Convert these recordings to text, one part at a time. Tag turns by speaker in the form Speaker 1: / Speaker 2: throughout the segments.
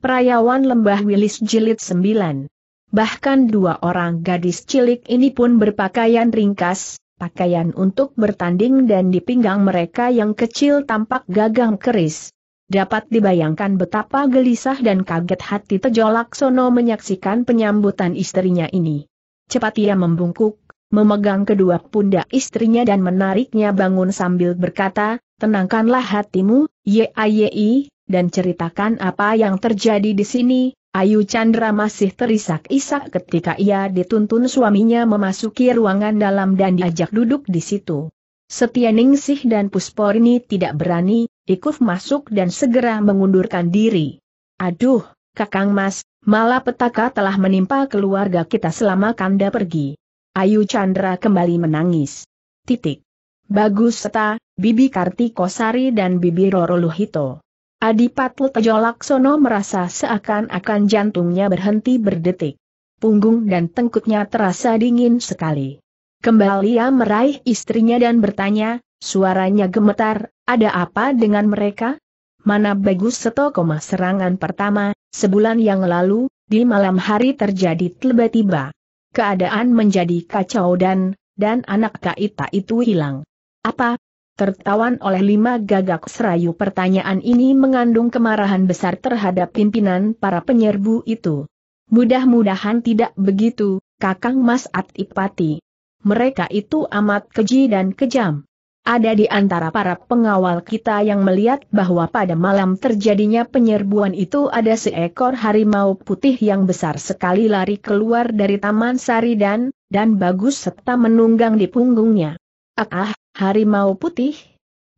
Speaker 1: Perayawan Lembah Wilis Jilid 9. Bahkan dua orang gadis cilik ini pun berpakaian ringkas, pakaian untuk bertanding dan di pinggang mereka yang kecil tampak gagang keris. Dapat dibayangkan betapa gelisah dan kaget hati Tejo Laksono menyaksikan penyambutan istrinya ini. Cepat ia membungkuk, memegang kedua pundak istrinya dan menariknya bangun sambil berkata, Tenangkanlah hatimu, YAYI, dan ceritakan apa yang terjadi di sini, Ayu Chandra masih terisak-isak ketika ia dituntun suaminya memasuki ruangan dalam dan diajak duduk di situ. Setia Ningsih dan Pusporni tidak berani, ikut masuk dan segera mengundurkan diri. Aduh, Kakang Mas, malah petaka telah menimpa keluarga kita selama Kanda pergi. Ayu Chandra kembali menangis. Titik. Bagus Seta, Bibi Kartikosari dan Bibi Roro Luhito. Adipati Laksono merasa seakan-akan jantungnya berhenti berdetik. Punggung dan tengkuknya terasa dingin sekali. Kembali ia meraih istrinya dan bertanya, suaranya gemetar, ada apa dengan mereka? Mana bagus setokoma serangan pertama, sebulan yang lalu, di malam hari terjadi tiba-tiba. Keadaan menjadi kacau dan, dan anak kaita itu hilang. Apa, tertawan oleh lima gagak serayu pertanyaan ini mengandung kemarahan besar terhadap pimpinan para penyerbu itu. Mudah-mudahan tidak begitu, Kakang Mas Atipati. Mereka itu amat keji dan kejam. Ada di antara para pengawal kita yang melihat bahwa pada malam terjadinya penyerbuan itu ada seekor harimau putih yang besar sekali lari keluar dari Taman Sari dan, dan bagus serta menunggang di punggungnya. Ah, ah Harimau putih?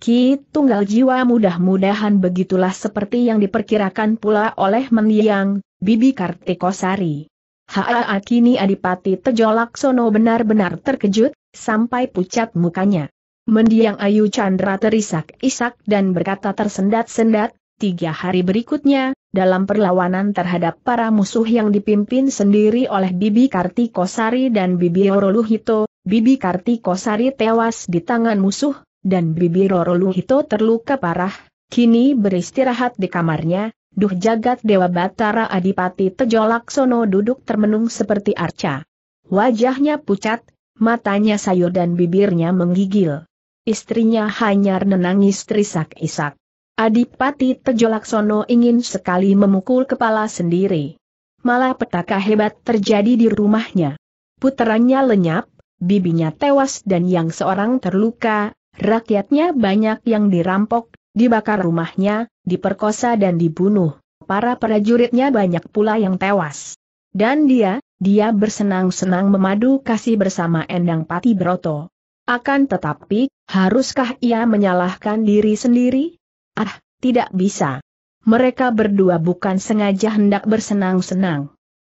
Speaker 1: Ki tunggal jiwa mudah-mudahan begitulah seperti yang diperkirakan pula oleh Mendiang, Bibi Kartikosari. Haa kini Adipati Tejolaksono benar-benar terkejut, sampai pucat mukanya. Mendiang Ayu Chandra terisak-isak dan berkata tersendat-sendat, tiga hari berikutnya, dalam perlawanan terhadap para musuh yang dipimpin sendiri oleh Bibi Kartikosari dan Bibi Oroluhito, Bibi Kartikosari tewas di tangan musuh, dan Bibi Roroluhito terluka parah, kini beristirahat di kamarnya, Duh jagat Dewa Batara Adipati Tejolaksono duduk termenung seperti arca. Wajahnya pucat, matanya sayur dan bibirnya menggigil. Istrinya hanya menangis terisak-isak. Adipati Tejolaksono ingin sekali memukul kepala sendiri. Malah petaka hebat terjadi di rumahnya. Puterannya lenyap, bibinya tewas dan yang seorang terluka, rakyatnya banyak yang dirampok, dibakar rumahnya, diperkosa dan dibunuh, para prajuritnya banyak pula yang tewas. Dan dia, dia bersenang-senang memadu kasih bersama Endang Pati Broto. Akan tetapi, haruskah ia menyalahkan diri sendiri? Ah, tidak bisa. Mereka berdua bukan sengaja hendak bersenang-senang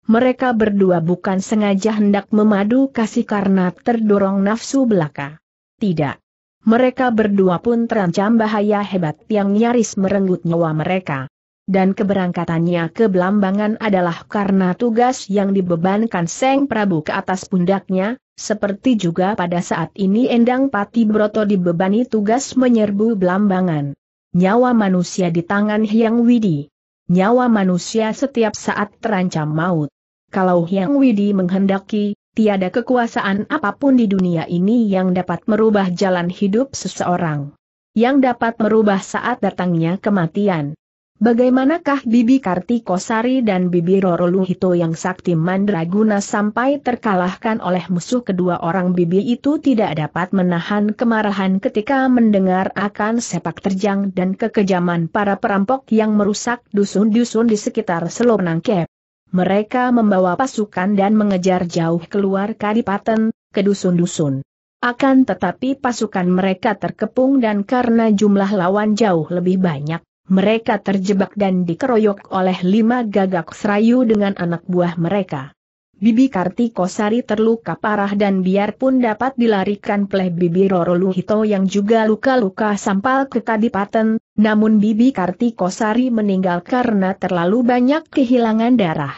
Speaker 1: mereka berdua bukan sengaja hendak memadu kasih karena terdorong nafsu belaka. Tidak. Mereka berdua pun terancam bahaya hebat yang nyaris merenggut nyawa mereka. Dan keberangkatannya ke Belambangan adalah karena tugas yang dibebankan Seng Prabu ke atas pundaknya, seperti juga pada saat ini Endang Pati Broto dibebani tugas menyerbu Belambangan. Nyawa manusia di tangan Hyang Widi. Nyawa manusia setiap saat terancam maut kalau Hyang Widi menghendaki, tiada kekuasaan apapun di dunia ini yang dapat merubah jalan hidup seseorang. Yang dapat merubah saat datangnya kematian. Bagaimanakah Bibi Kartikosari dan Bibi Roroluhito Luhito yang sakti mandraguna sampai terkalahkan oleh musuh kedua orang Bibi itu tidak dapat menahan kemarahan ketika mendengar akan sepak terjang dan kekejaman para perampok yang merusak dusun-dusun di sekitar Selonangkep. Mereka membawa pasukan dan mengejar jauh keluar kadipaten, ke dusun-dusun. Akan tetapi pasukan mereka terkepung dan karena jumlah lawan jauh lebih banyak, mereka terjebak dan dikeroyok oleh lima gagak serayu dengan anak buah mereka. Bibi Kartikosari terluka parah dan biarpun dapat dilarikan oleh Bibi Roroluhito yang juga luka-luka sampal ke Kadipaten, namun Bibi Kartikosari meninggal karena terlalu banyak kehilangan darah.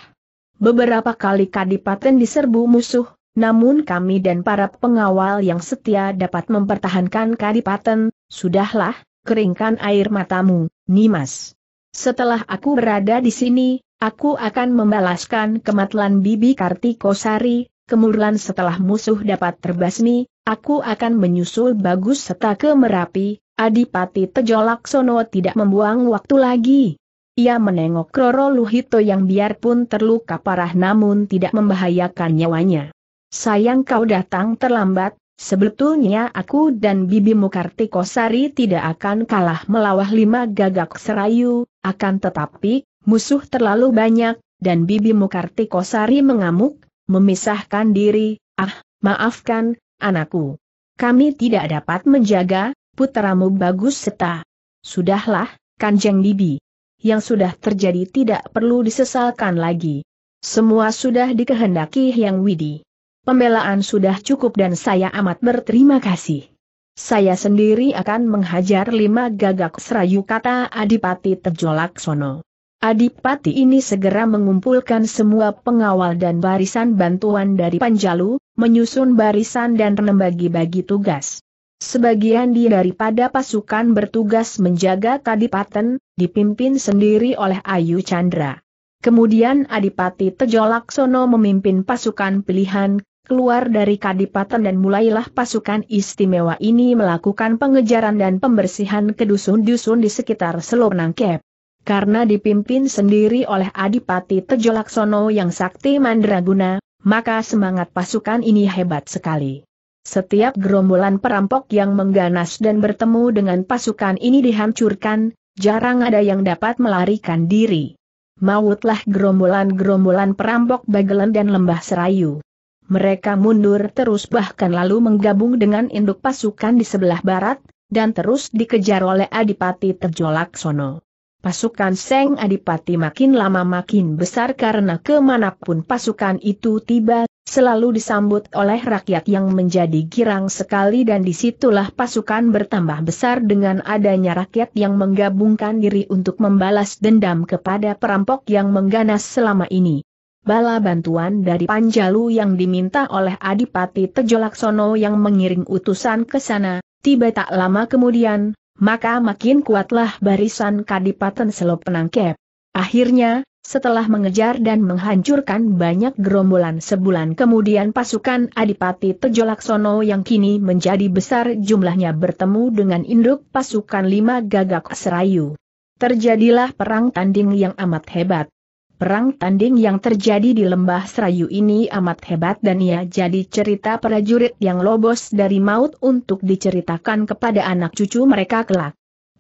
Speaker 1: Beberapa kali kadipaten diserbu musuh, namun kami dan para pengawal yang setia dapat mempertahankan kadipaten, sudahlah, keringkan air matamu, Nimas. Setelah aku berada di sini, aku akan membalaskan kematian Bibi Kartikosari, kemudian setelah musuh dapat terbasmi, aku akan menyusul Bagus serta ke Merapi, Adipati Tejo Laksono tidak membuang waktu lagi. Ia menengok Roro Luhito yang biarpun terluka parah namun tidak membahayakan nyawanya. Sayang kau datang terlambat, sebetulnya aku dan Bibi Mukartiko Sari tidak akan kalah melawah lima gagak serayu, akan tetapi, musuh terlalu banyak, dan Bibi Mukartiko Sari mengamuk, memisahkan diri, ah, maafkan, anakku. Kami tidak dapat menjaga, Putramu bagus seta. Sudahlah, Kanjeng Bibi. Yang sudah terjadi tidak perlu disesalkan lagi. Semua sudah dikehendaki yang Widi. Pembelaan sudah cukup dan saya amat berterima kasih. Saya sendiri akan menghajar lima gagak serayu kata Adipati Tejolak Sono. Adipati ini segera mengumpulkan semua pengawal dan barisan bantuan dari Panjalu, menyusun barisan dan membagi-bagi tugas. Sebagian di daripada pasukan bertugas menjaga Kadipaten, dipimpin sendiri oleh Ayu Chandra. Kemudian Adipati Tejolaksono memimpin pasukan pilihan, keluar dari Kadipaten dan mulailah pasukan istimewa ini melakukan pengejaran dan pembersihan ke dusun-dusun di sekitar Selur Nangkep. Karena dipimpin sendiri oleh Adipati Tejolaksono yang sakti mandraguna, maka semangat pasukan ini hebat sekali. Setiap gerombolan perampok yang mengganas dan bertemu dengan pasukan ini dihancurkan, jarang ada yang dapat melarikan diri. Mautlah gerombolan-gerombolan perampok Bagelan dan Lembah Serayu. Mereka mundur terus bahkan lalu menggabung dengan induk pasukan di sebelah barat, dan terus dikejar oleh Adipati Terjolak Sono. Pasukan Seng Adipati makin lama makin besar karena kemanapun pasukan itu tiba, selalu disambut oleh rakyat yang menjadi girang sekali dan disitulah pasukan bertambah besar dengan adanya rakyat yang menggabungkan diri untuk membalas dendam kepada perampok yang mengganas selama ini. Bala bantuan dari Panjalu yang diminta oleh Adipati Tejolaksono yang mengiring utusan ke sana, tiba tak lama kemudian, maka makin kuatlah barisan Kadipaten Selopenangkep. Penangkep. Akhirnya, setelah mengejar dan menghancurkan banyak gerombolan sebulan kemudian pasukan Adipati Tejolaksono yang kini menjadi besar jumlahnya bertemu dengan induk pasukan lima gagak serayu. Terjadilah perang tanding yang amat hebat. Perang tanding yang terjadi di lembah serayu ini amat hebat dan ia jadi cerita prajurit yang lobos dari maut untuk diceritakan kepada anak cucu mereka kelak.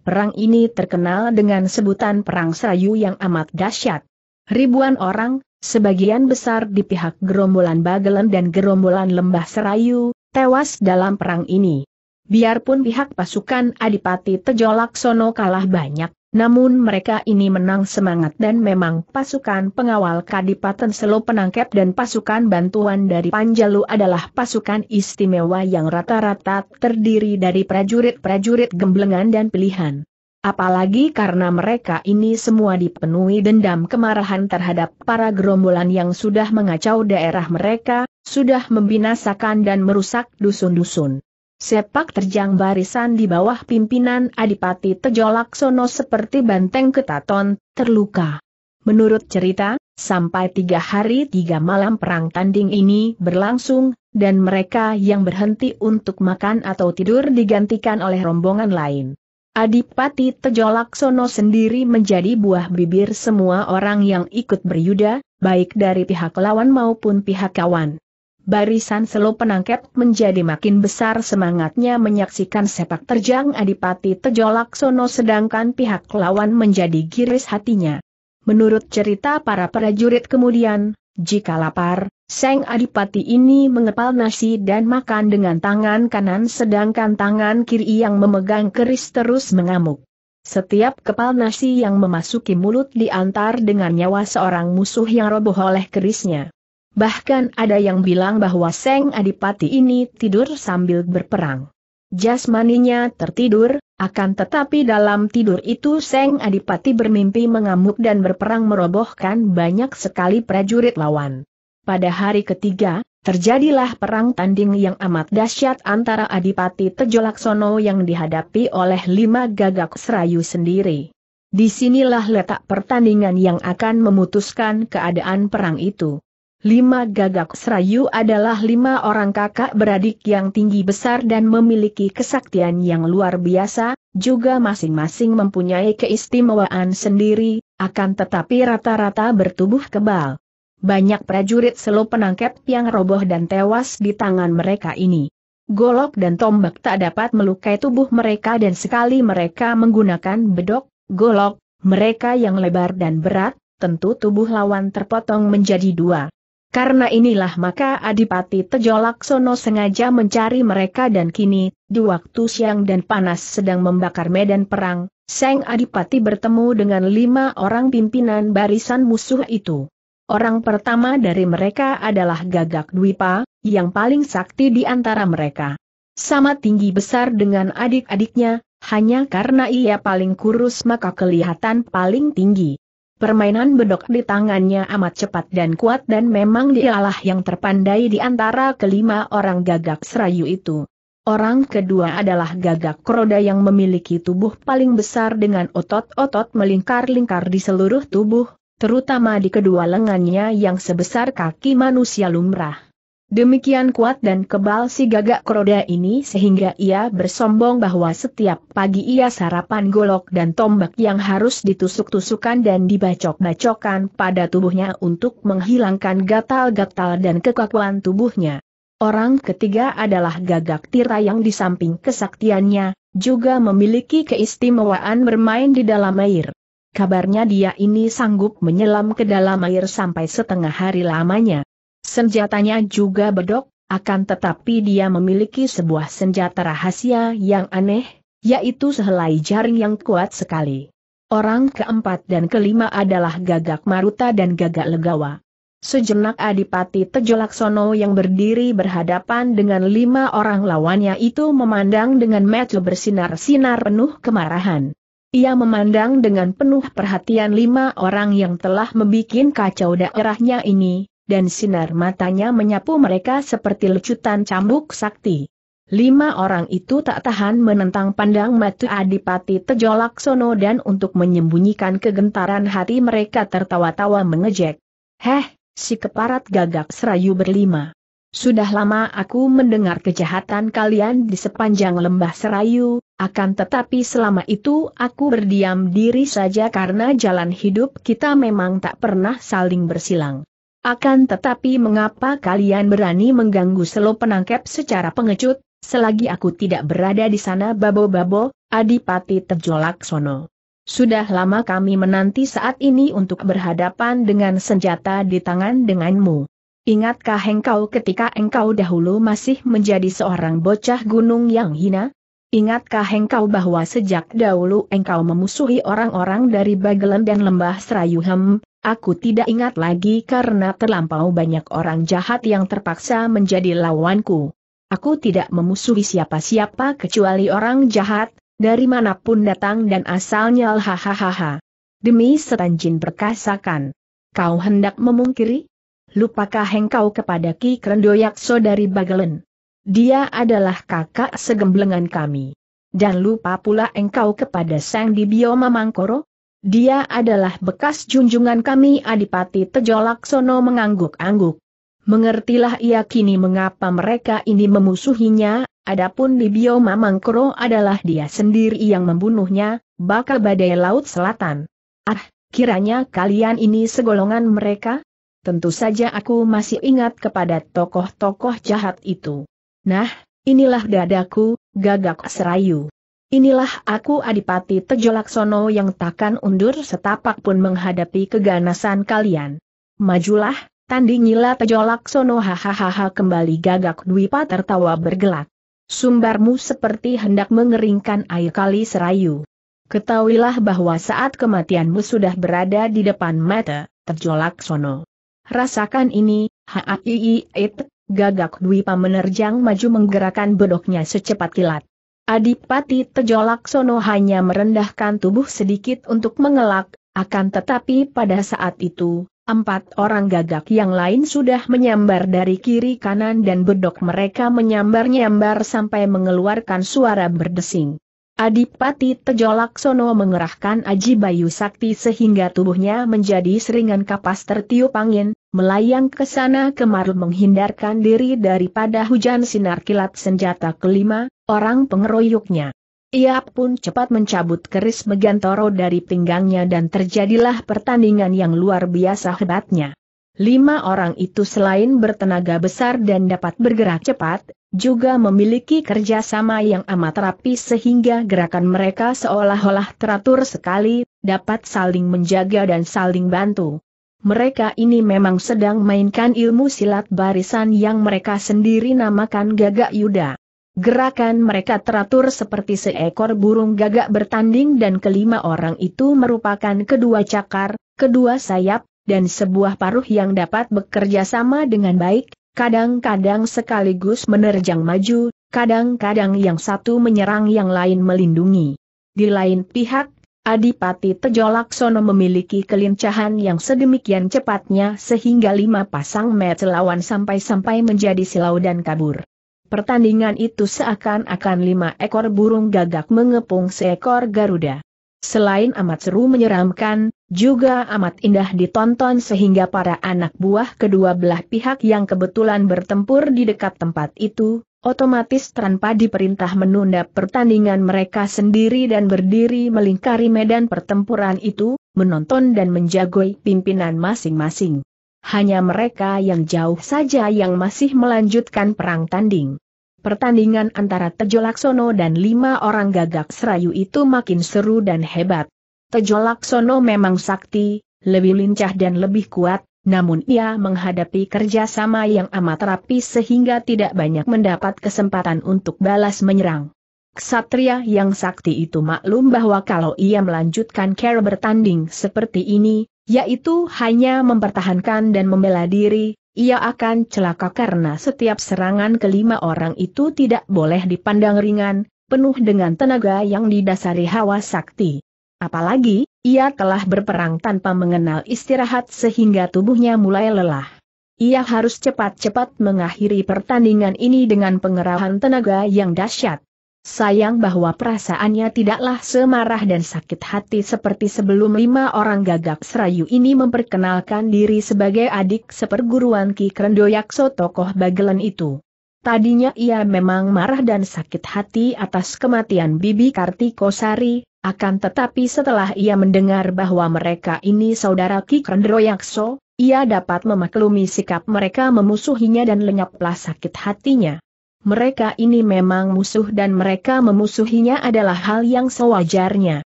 Speaker 1: Perang ini terkenal dengan sebutan Perang Serayu yang amat dahsyat ribuan orang, sebagian besar di pihak gerombolan Bagelen dan gerombolan Lembah Serayu, tewas dalam perang ini. Biarpun pihak pasukan Adipati Tejolaksono kalah banyak, namun mereka ini menang semangat dan memang pasukan pengawal Kadipaten Selo Penangkep dan pasukan bantuan dari Panjalu adalah pasukan istimewa yang rata-rata terdiri dari prajurit-prajurit gemblengan dan pilihan. Apalagi karena mereka ini semua dipenuhi dendam kemarahan terhadap para gerombolan yang sudah mengacau daerah mereka, sudah membinasakan dan merusak dusun-dusun. Sepak terjang barisan di bawah pimpinan Adipati Tejolaksono seperti banteng ketaton, terluka. Menurut cerita, sampai tiga hari tiga malam perang tanding ini berlangsung, dan mereka yang berhenti untuk makan atau tidur digantikan oleh rombongan lain. Adipati Tejolaksono sendiri menjadi buah bibir semua orang yang ikut beryuda, baik dari pihak lawan maupun pihak kawan. Barisan selo penangkep menjadi makin besar semangatnya menyaksikan sepak terjang Adipati Tejolaksono sedangkan pihak lawan menjadi giris hatinya. Menurut cerita para prajurit kemudian, jika lapar, Seng Adipati ini mengepal nasi dan makan dengan tangan kanan sedangkan tangan kiri yang memegang keris terus mengamuk. Setiap kepal nasi yang memasuki mulut diantar dengan nyawa seorang musuh yang roboh oleh kerisnya. Bahkan ada yang bilang bahwa Seng Adipati ini tidur sambil berperang. Jasmaninya tertidur, akan tetapi dalam tidur itu Seng Adipati bermimpi mengamuk dan berperang merobohkan banyak sekali prajurit lawan. Pada hari ketiga, terjadilah perang tanding yang amat dahsyat antara Adipati Tejolaksono yang dihadapi oleh lima gagak serayu sendiri. Disinilah letak pertandingan yang akan memutuskan keadaan perang itu. Lima gagak serayu adalah lima orang kakak beradik yang tinggi besar dan memiliki kesaktian yang luar biasa, juga masing-masing mempunyai keistimewaan sendiri, akan tetapi rata-rata bertubuh kebal. Banyak prajurit selo penangkap yang roboh dan tewas di tangan mereka ini. Golok dan tombak tak dapat melukai tubuh mereka dan sekali mereka menggunakan bedok, golok, mereka yang lebar dan berat, tentu tubuh lawan terpotong menjadi dua. Karena inilah maka Adipati Tejo Laksono sengaja mencari mereka dan kini, di waktu siang dan panas sedang membakar medan perang, Seng Adipati bertemu dengan lima orang pimpinan barisan musuh itu. Orang pertama dari mereka adalah Gagak Dwipa, yang paling sakti di antara mereka. Sama tinggi besar dengan adik-adiknya, hanya karena ia paling kurus maka kelihatan paling tinggi. Permainan bedok di tangannya amat cepat dan kuat dan memang dialah yang terpandai di antara kelima orang gagak serayu itu. Orang kedua adalah gagak kroda yang memiliki tubuh paling besar dengan otot-otot melingkar-lingkar di seluruh tubuh, terutama di kedua lengannya yang sebesar kaki manusia lumrah. Demikian kuat dan kebal si gagak keroda ini sehingga ia bersombong bahwa setiap pagi ia sarapan golok dan tombak yang harus ditusuk-tusukan dan dibacok-bacokan pada tubuhnya untuk menghilangkan gatal-gatal dan kekakuan tubuhnya. Orang ketiga adalah gagak tira yang di samping kesaktiannya, juga memiliki keistimewaan bermain di dalam air. Kabarnya dia ini sanggup menyelam ke dalam air sampai setengah hari lamanya. Senjatanya juga bedok, akan tetapi dia memiliki sebuah senjata rahasia yang aneh, yaitu sehelai jaring yang kuat sekali. Orang keempat dan kelima adalah Gagak Maruta dan Gagak Legawa. Sejenak Adipati Tejolaksono yang berdiri berhadapan dengan lima orang lawannya itu memandang dengan mata bersinar-sinar penuh kemarahan. Ia memandang dengan penuh perhatian lima orang yang telah membuat kacau daerahnya ini, dan sinar matanya menyapu mereka seperti lecutan cambuk sakti. Lima orang itu tak tahan menentang pandang mata Adipati Tejo Laksono dan untuk menyembunyikan kegentaran hati mereka tertawa-tawa mengejek. Heh, si keparat gagak serayu berlima. Sudah lama aku mendengar kejahatan kalian di sepanjang lembah serayu, akan tetapi selama itu aku berdiam diri saja karena jalan hidup kita memang tak pernah saling bersilang. Akan tetapi mengapa kalian berani mengganggu selo penangkap secara pengecut, selagi aku tidak berada di sana babo-babo, Adipati Tejolak Sono. Sudah lama kami menanti saat ini untuk berhadapan dengan senjata di tangan denganmu. Ingatkah engkau ketika engkau dahulu masih menjadi seorang bocah gunung yang hina? Ingatkah engkau bahwa sejak dahulu engkau memusuhi orang-orang dari Bagelen dan Lembah Serayuhem, Aku tidak ingat lagi karena terlampau banyak orang jahat yang terpaksa menjadi lawanku. Aku tidak memusuhi siapa-siapa kecuali orang jahat, dari manapun datang dan asalnya hahaha. Demi setanjin perkasakan. Kau hendak memungkiri? Lupakah engkau kepada Ki Krendoyakso dari Bagelen? Dia adalah kakak segemblengan kami. Dan lupa pula engkau kepada Sang Dibio Mamangkoro? Dia adalah bekas junjungan kami Adipati Tejolaksono mengangguk-angguk. Mengertilah ia kini mengapa mereka ini memusuhinya, adapun di bioma Mamangkro adalah dia sendiri yang membunuhnya, bakal badai Laut Selatan. Ah, kiranya kalian ini segolongan mereka? Tentu saja aku masih ingat kepada tokoh-tokoh jahat itu. Nah, inilah dadaku, gagak serayu. Inilah aku Adipati Tejolaksono yang takkan undur setapak pun menghadapi keganasan kalian. Majulah, tandingilah Tejolaksono hahaha kembali gagak Dwipa tertawa bergelak. Sumbarmu seperti hendak mengeringkan air kali serayu. Ketahuilah bahwa saat kematianmu sudah berada di depan mata, Tejolaksono. Rasakan ini, haaiiit, gagak Dwipa menerjang maju menggerakkan bedoknya secepat kilat. Adipati Tejo Laksono hanya merendahkan tubuh sedikit untuk mengelak, akan tetapi pada saat itu, empat orang gagak yang lain sudah menyambar dari kiri kanan dan bedok mereka menyambar-nyambar sampai mengeluarkan suara berdesing. Adipati Tejolaksono mengerahkan Aji Bayu Sakti sehingga tubuhnya menjadi seringan kapas tertiup angin, melayang ke sana kemari menghindarkan diri daripada hujan sinar kilat senjata kelima, orang pengeroyoknya. Ia pun cepat mencabut keris Megantoro dari pinggangnya dan terjadilah pertandingan yang luar biasa hebatnya. Lima orang itu selain bertenaga besar dan dapat bergerak cepat, juga memiliki kerjasama yang amat rapi sehingga gerakan mereka seolah-olah teratur sekali, dapat saling menjaga dan saling bantu. Mereka ini memang sedang mainkan ilmu silat barisan yang mereka sendiri namakan gagak yuda. Gerakan mereka teratur seperti seekor burung gagak bertanding dan kelima orang itu merupakan kedua cakar, kedua sayap, dan sebuah paruh yang dapat bekerja sama dengan baik, kadang-kadang sekaligus menerjang maju, kadang-kadang yang satu menyerang yang lain melindungi. Di lain pihak, Adipati Tejo Laksono memiliki kelincahan yang sedemikian cepatnya sehingga lima pasang match lawan sampai-sampai menjadi silau dan kabur. Pertandingan itu seakan-akan lima ekor burung gagak mengepung seekor Garuda. Selain amat seru menyeramkan, juga amat indah ditonton sehingga para anak buah kedua belah pihak yang kebetulan bertempur di dekat tempat itu, otomatis tanpa diperintah menunda pertandingan mereka sendiri dan berdiri melingkari medan pertempuran itu, menonton dan menjagoi pimpinan masing-masing. Hanya mereka yang jauh saja yang masih melanjutkan perang tanding pertandingan antara Tejo Laksono dan lima orang gagak serayu itu makin seru dan hebat. Tejo Laksono memang sakti, lebih lincah dan lebih kuat, namun ia menghadapi kerjasama yang amat rapi sehingga tidak banyak mendapat kesempatan untuk balas menyerang. Ksatria yang sakti itu maklum bahwa kalau ia melanjutkan cara bertanding seperti ini, yaitu hanya mempertahankan dan membela diri, ia akan celaka karena setiap serangan kelima orang itu tidak boleh dipandang ringan, penuh dengan tenaga yang didasari hawa sakti. Apalagi, ia telah berperang tanpa mengenal istirahat sehingga tubuhnya mulai lelah. Ia harus cepat-cepat mengakhiri pertandingan ini dengan pengerahan tenaga yang dahsyat. Sayang bahwa perasaannya tidaklah semarah dan sakit hati seperti sebelum lima orang gagak serayu ini memperkenalkan diri sebagai adik seperguruan Ki Krendoyakso tokoh bagelen itu. Tadinya ia memang marah dan sakit hati atas kematian Bibi Kartikosari, akan tetapi setelah ia mendengar bahwa mereka ini saudara Ki Krendoyakso, ia dapat memaklumi sikap mereka memusuhinya dan lenyaplah sakit hatinya mereka ini memang musuh dan mereka memusuhinya adalah hal yang sewajarnya.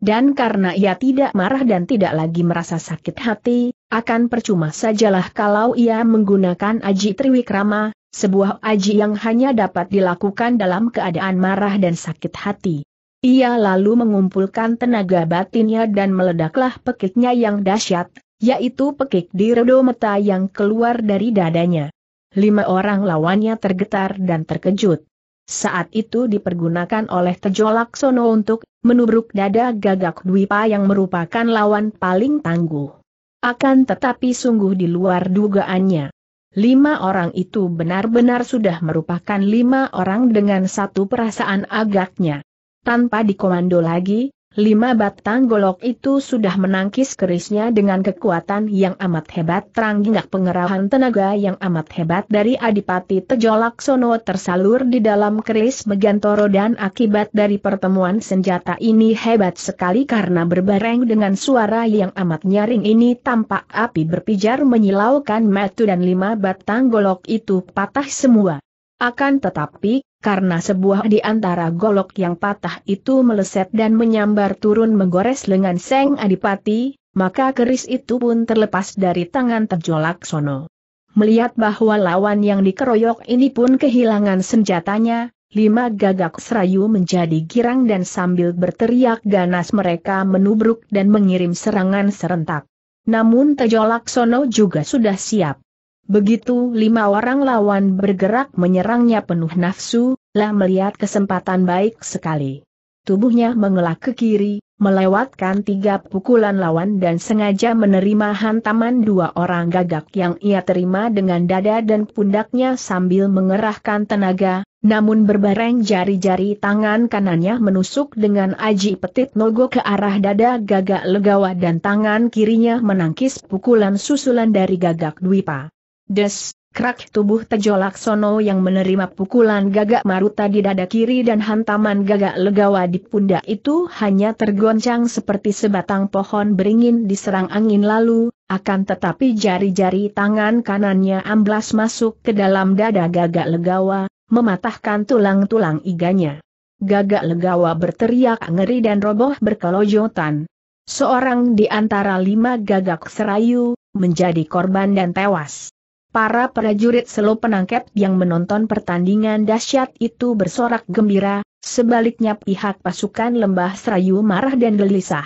Speaker 1: Dan karena ia tidak marah dan tidak lagi merasa sakit hati, akan percuma sajalah kalau ia menggunakan aji triwikrama, sebuah aji yang hanya dapat dilakukan dalam keadaan marah dan sakit hati. Ia lalu mengumpulkan tenaga batinnya dan meledaklah pekiknya yang dahsyat, yaitu pekik di redo yang keluar dari dadanya lima orang lawannya tergetar dan terkejut. Saat itu dipergunakan oleh Tejo Laksono untuk menubruk dada gagak Dwipa yang merupakan lawan paling tangguh. Akan tetapi sungguh di luar dugaannya. Lima orang itu benar-benar sudah merupakan lima orang dengan satu perasaan agaknya. Tanpa dikomando lagi, Lima batang golok itu sudah menangkis kerisnya dengan kekuatan yang amat hebat teranggak pengerahan tenaga yang amat hebat dari Adipati Tejolaksono tersalur di dalam keris Megantoro dan akibat dari pertemuan senjata ini hebat sekali karena berbareng dengan suara yang amat nyaring ini tampak api berpijar menyilaukan metu dan lima batang golok itu patah semua. Akan tetapi, karena sebuah di antara golok yang patah itu meleset dan menyambar turun menggores lengan Seng Adipati, maka keris itu pun terlepas dari tangan terjolak sono. Melihat bahwa lawan yang dikeroyok ini pun kehilangan senjatanya, lima gagak serayu menjadi girang dan sambil berteriak ganas mereka menubruk dan mengirim serangan serentak. Namun Tejolak Sono juga sudah siap. Begitu lima orang lawan bergerak menyerangnya penuh nafsu, lah melihat kesempatan baik sekali. Tubuhnya mengelak ke kiri, melewatkan tiga pukulan lawan dan sengaja menerima hantaman dua orang gagak yang ia terima dengan dada dan pundaknya sambil mengerahkan tenaga, namun berbareng jari-jari tangan kanannya menusuk dengan aji petit nogo ke arah dada gagak legawa dan tangan kirinya menangkis pukulan susulan dari gagak dwipa. Des, krak tubuh Tejo Laksono yang menerima pukulan gagak maruta di dada kiri dan hantaman gagak legawa di pundak itu hanya tergoncang seperti sebatang pohon beringin diserang angin lalu, akan tetapi jari-jari tangan kanannya amblas masuk ke dalam dada gagak legawa, mematahkan tulang-tulang iganya. Gagak legawa berteriak ngeri dan roboh berkelojotan. Seorang di antara lima gagak serayu, menjadi korban dan tewas. Para prajurit selo penangkap yang menonton pertandingan dahsyat itu bersorak gembira, sebaliknya pihak pasukan lembah serayu marah dan gelisah.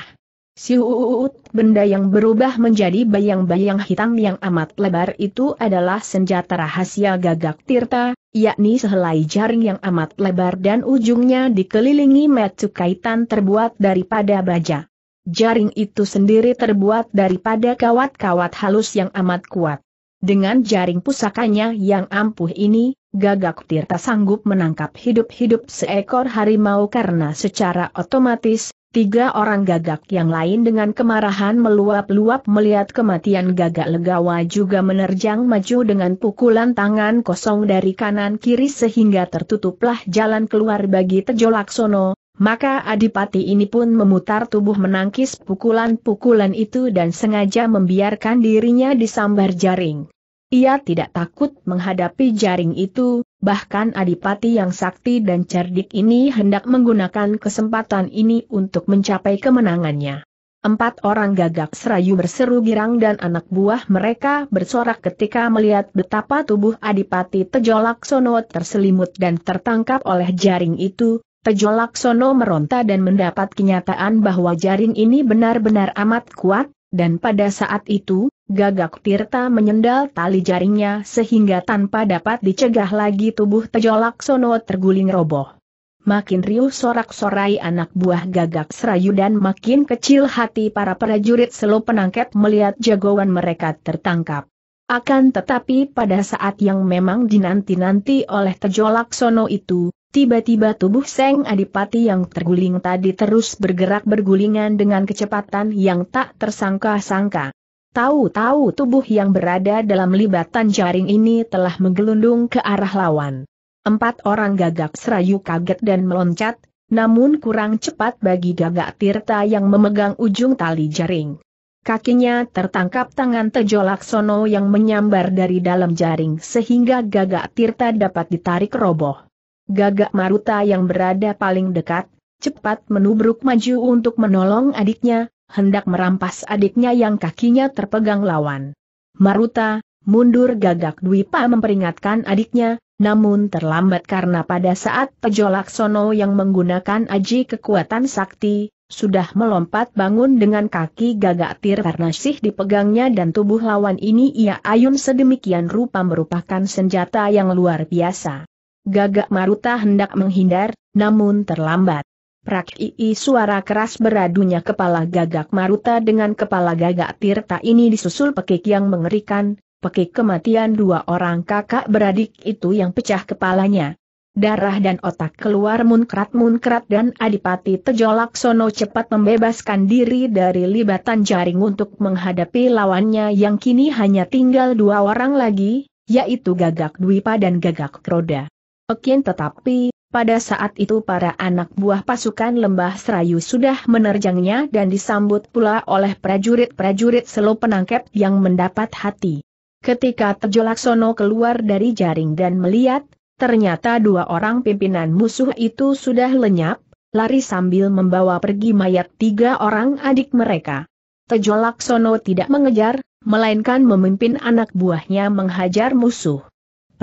Speaker 1: Si uut benda yang berubah menjadi bayang-bayang hitam yang amat lebar itu adalah senjata rahasia gagak tirta, yakni sehelai jaring yang amat lebar dan ujungnya dikelilingi metu kaitan terbuat daripada baja. Jaring itu sendiri terbuat daripada kawat-kawat halus yang amat kuat. Dengan jaring pusakanya yang ampuh ini, Gagak Tirta sanggup menangkap hidup-hidup seekor harimau karena secara otomatis, tiga orang gagak yang lain dengan kemarahan meluap-luap melihat kematian gagak legawa juga menerjang maju dengan pukulan tangan kosong dari kanan-kiri sehingga tertutuplah jalan keluar bagi Tejo Laksono, maka adipati ini pun memutar tubuh menangkis pukulan-pukulan itu dan sengaja membiarkan dirinya disambar jaring. Ia tidak takut menghadapi jaring itu, bahkan adipati yang sakti dan cerdik ini hendak menggunakan kesempatan ini untuk mencapai kemenangannya. Empat orang gagak serayu berseru girang dan anak buah mereka bersorak ketika melihat betapa tubuh adipati Tejolaksono terselimut dan tertangkap oleh jaring itu, Tejolaksono meronta dan mendapat kenyataan bahwa jaring ini benar-benar amat kuat, dan pada saat itu, gagak Tirta menyendal tali jaringnya sehingga tanpa dapat dicegah lagi tubuh Tejo Laksono terguling roboh. Makin riuh sorak-sorai anak buah gagak serayu dan makin kecil hati para prajurit selo penangkap melihat jagoan mereka tertangkap. Akan tetapi pada saat yang memang dinanti-nanti oleh Tejo Laksono itu, Tiba-tiba tubuh Seng Adipati yang terguling tadi terus bergerak bergulingan dengan kecepatan yang tak tersangka-sangka. Tahu-tahu tubuh yang berada dalam libatan jaring ini telah menggelundung ke arah lawan. Empat orang gagak serayu kaget dan meloncat, namun kurang cepat bagi gagak Tirta yang memegang ujung tali jaring. Kakinya tertangkap tangan Tejo Laksono yang menyambar dari dalam jaring sehingga gagak Tirta dapat ditarik roboh. Gagak Maruta yang berada paling dekat, cepat menubruk maju untuk menolong adiknya, hendak merampas adiknya yang kakinya terpegang lawan. Maruta, mundur gagak Dwipa memperingatkan adiknya, namun terlambat karena pada saat Tejo Laksono yang menggunakan aji kekuatan sakti, sudah melompat bangun dengan kaki gagak tir karena sih dipegangnya dan tubuh lawan ini ia ayun sedemikian rupa merupakan senjata yang luar biasa. Gagak Maruta hendak menghindar, namun terlambat. Prak ii suara keras beradunya kepala gagak Maruta dengan kepala gagak Tirta ini disusul pekik yang mengerikan, pekik kematian dua orang kakak beradik itu yang pecah kepalanya. Darah dan otak keluar munkrat-munkrat dan Adipati Tejolak Sono cepat membebaskan diri dari libatan jaring untuk menghadapi lawannya yang kini hanya tinggal dua orang lagi, yaitu Gagak Dwipa dan Gagak Kroda. Okin tetapi, pada saat itu para anak buah pasukan lembah serayu sudah menerjangnya dan disambut pula oleh prajurit-prajurit selo penangkep yang mendapat hati. Ketika Tejo Laksono keluar dari jaring dan melihat, ternyata dua orang pimpinan musuh itu sudah lenyap, lari sambil membawa pergi mayat tiga orang adik mereka. Tejo Laksono tidak mengejar, melainkan memimpin anak buahnya menghajar musuh.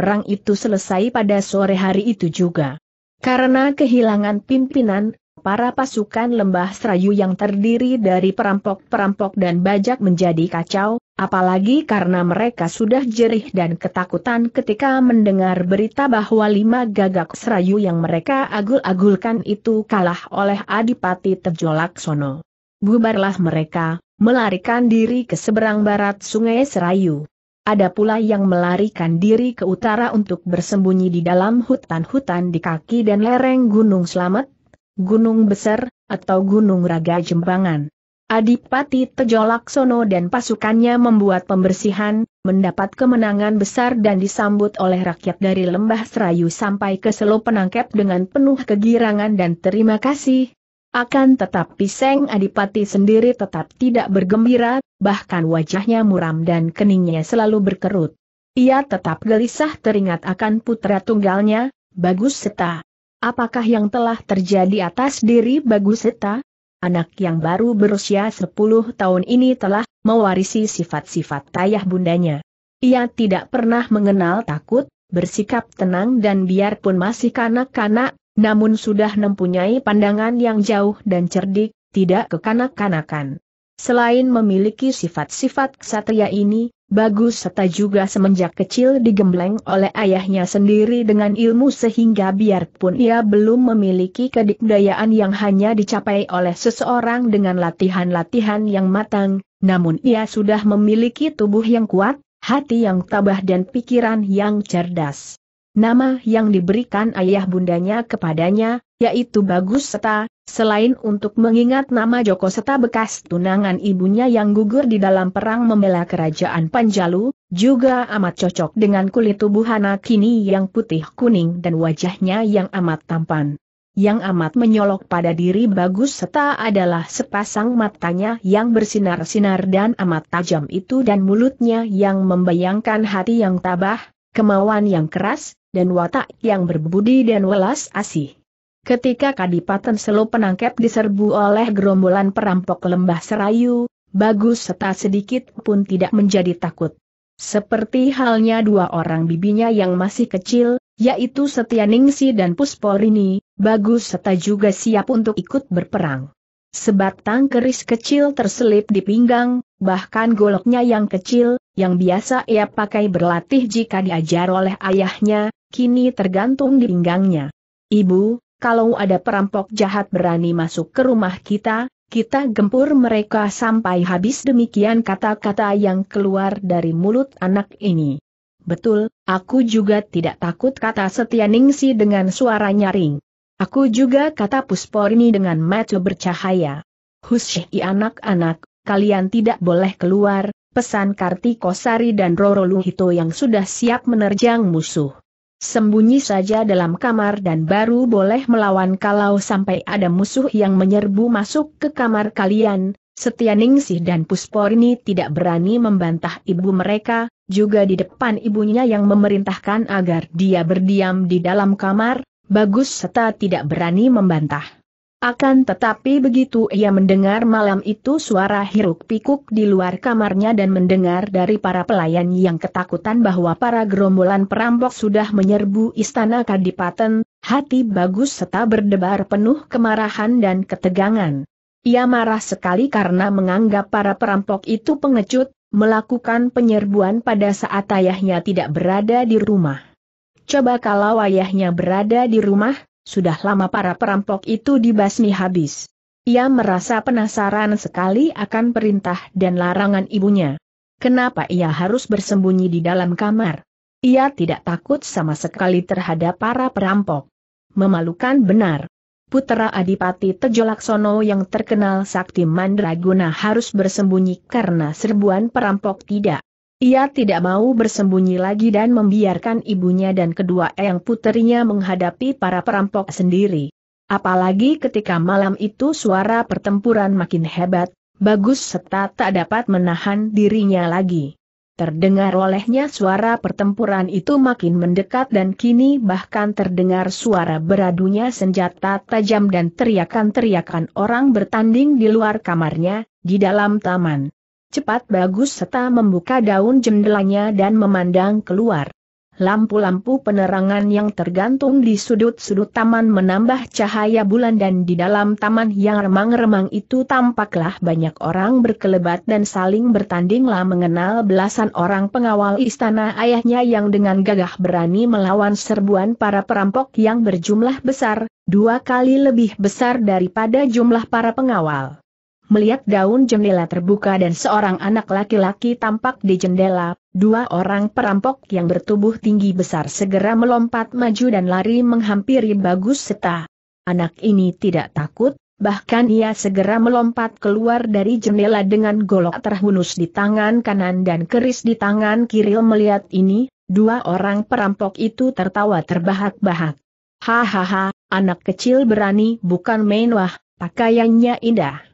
Speaker 1: Perang itu selesai pada sore hari itu juga. Karena kehilangan pimpinan, para pasukan lembah serayu yang terdiri dari perampok-perampok dan bajak menjadi kacau, apalagi karena mereka sudah jerih dan ketakutan ketika mendengar berita bahwa lima gagak serayu yang mereka agul-agulkan itu kalah oleh Adipati Sono. Bubarlah mereka, melarikan diri ke seberang barat sungai Serayu. Ada pula yang melarikan diri ke utara untuk bersembunyi di dalam hutan-hutan di kaki dan lereng Gunung Slamet, Gunung Besar, atau Gunung Raga Jembangan. Adipati Tejolaksono dan pasukannya membuat pembersihan, mendapat kemenangan besar dan disambut oleh rakyat dari Lembah Serayu sampai ke Selo Penangkep dengan penuh kegirangan dan terima kasih. Akan tetapi Seng Adipati sendiri tetap tidak bergembira, bahkan wajahnya muram dan keningnya selalu berkerut. Ia tetap gelisah teringat akan putra tunggalnya, Bagus Seta. Apakah yang telah terjadi atas diri Bagus Seta? Anak yang baru berusia 10 tahun ini telah mewarisi sifat-sifat tayah bundanya. Ia tidak pernah mengenal takut, bersikap tenang dan biarpun masih kanak-kanak, namun sudah mempunyai pandangan yang jauh dan cerdik, tidak kekanak-kanakan. Selain memiliki sifat-sifat ksatria ini, bagus serta juga semenjak kecil digembleng oleh ayahnya sendiri dengan ilmu sehingga biarpun ia belum memiliki kedikdayaan yang hanya dicapai oleh seseorang dengan latihan-latihan yang matang, namun ia sudah memiliki tubuh yang kuat, hati yang tabah dan pikiran yang cerdas. Nama yang diberikan ayah bundanya kepadanya, yaitu Bagus Seta, Selain untuk mengingat nama Joko Seta bekas tunangan ibunya yang gugur di dalam perang membela kerajaan Panjalu, juga amat cocok dengan kulit tubuh Hana kini yang putih kuning dan wajahnya yang amat tampan. Yang amat menyolok pada diri bagus Seta adalah sepasang matanya yang bersinar-sinar dan amat tajam itu dan mulutnya yang membayangkan hati yang tabah, kemauan yang keras, dan watak yang berbudi dan welas asih. Ketika Kadipaten Selo penangkep diserbu oleh gerombolan perampok lembah serayu, bagus serta sedikit pun tidak menjadi takut. Seperti halnya dua orang bibinya yang masih kecil, yaitu Setia Ningsi dan Pusporini, bagus serta juga siap untuk ikut berperang. Sebatang keris kecil terselip di pinggang, bahkan goloknya yang kecil, yang biasa ia pakai berlatih jika diajar oleh ayahnya, kini tergantung di pinggangnya. Ibu, kalau ada perampok jahat berani masuk ke rumah kita, kita gempur mereka sampai habis demikian kata-kata yang keluar dari mulut anak ini. Betul, aku juga tidak takut kata Setia Ningsi dengan suara nyaring. Aku juga kata Pusporini dengan mata bercahaya. Husyi anak-anak, kalian tidak boleh keluar, pesan Kartikosari dan Roro Luhito yang sudah siap menerjang musuh sembunyi saja dalam kamar dan baru boleh melawan kalau sampai ada musuh yang menyerbu masuk ke kamar kalian. Setia Ningsih dan Pusporni tidak berani membantah ibu mereka, juga di depan ibunya yang memerintahkan agar dia berdiam di dalam kamar, Bagus serta tidak berani membantah. Akan tetapi begitu ia mendengar malam itu suara hiruk-pikuk di luar kamarnya dan mendengar dari para pelayan yang ketakutan bahwa para gerombolan perampok sudah menyerbu istana kadipaten, hati bagus serta berdebar penuh kemarahan dan ketegangan. Ia marah sekali karena menganggap para perampok itu pengecut, melakukan penyerbuan pada saat ayahnya tidak berada di rumah. Coba kalau ayahnya berada di rumah, sudah lama para perampok itu dibasmi habis. Ia merasa penasaran sekali akan perintah dan larangan ibunya. Kenapa ia harus bersembunyi di dalam kamar? Ia tidak takut sama sekali terhadap para perampok. Memalukan benar. Putera Adipati Tejolaksono yang terkenal sakti mandraguna harus bersembunyi karena serbuan perampok tidak. Ia tidak mau bersembunyi lagi dan membiarkan ibunya dan kedua eyang puterinya menghadapi para perampok sendiri. Apalagi ketika malam itu suara pertempuran makin hebat, bagus serta tak dapat menahan dirinya lagi. Terdengar olehnya suara pertempuran itu makin mendekat dan kini bahkan terdengar suara beradunya senjata tajam dan teriakan-teriakan orang bertanding di luar kamarnya, di dalam taman. Cepat bagus serta membuka daun jendelanya dan memandang keluar. Lampu-lampu penerangan yang tergantung di sudut-sudut taman menambah cahaya bulan dan di dalam taman yang remang-remang itu tampaklah banyak orang berkelebat dan saling bertandinglah mengenal belasan orang pengawal istana ayahnya yang dengan gagah berani melawan serbuan para perampok yang berjumlah besar, dua kali lebih besar daripada jumlah para pengawal melihat daun jendela terbuka dan seorang anak laki-laki tampak di jendela, dua orang perampok yang bertubuh tinggi besar segera melompat maju dan lari menghampiri Bagus Seta. Anak ini tidak takut, bahkan ia segera melompat keluar dari jendela dengan golok terhunus di tangan kanan dan keris di tangan kiri melihat ini, dua orang perampok itu tertawa terbahak-bahak. Hahaha, anak kecil berani bukan main wah, pakaiannya indah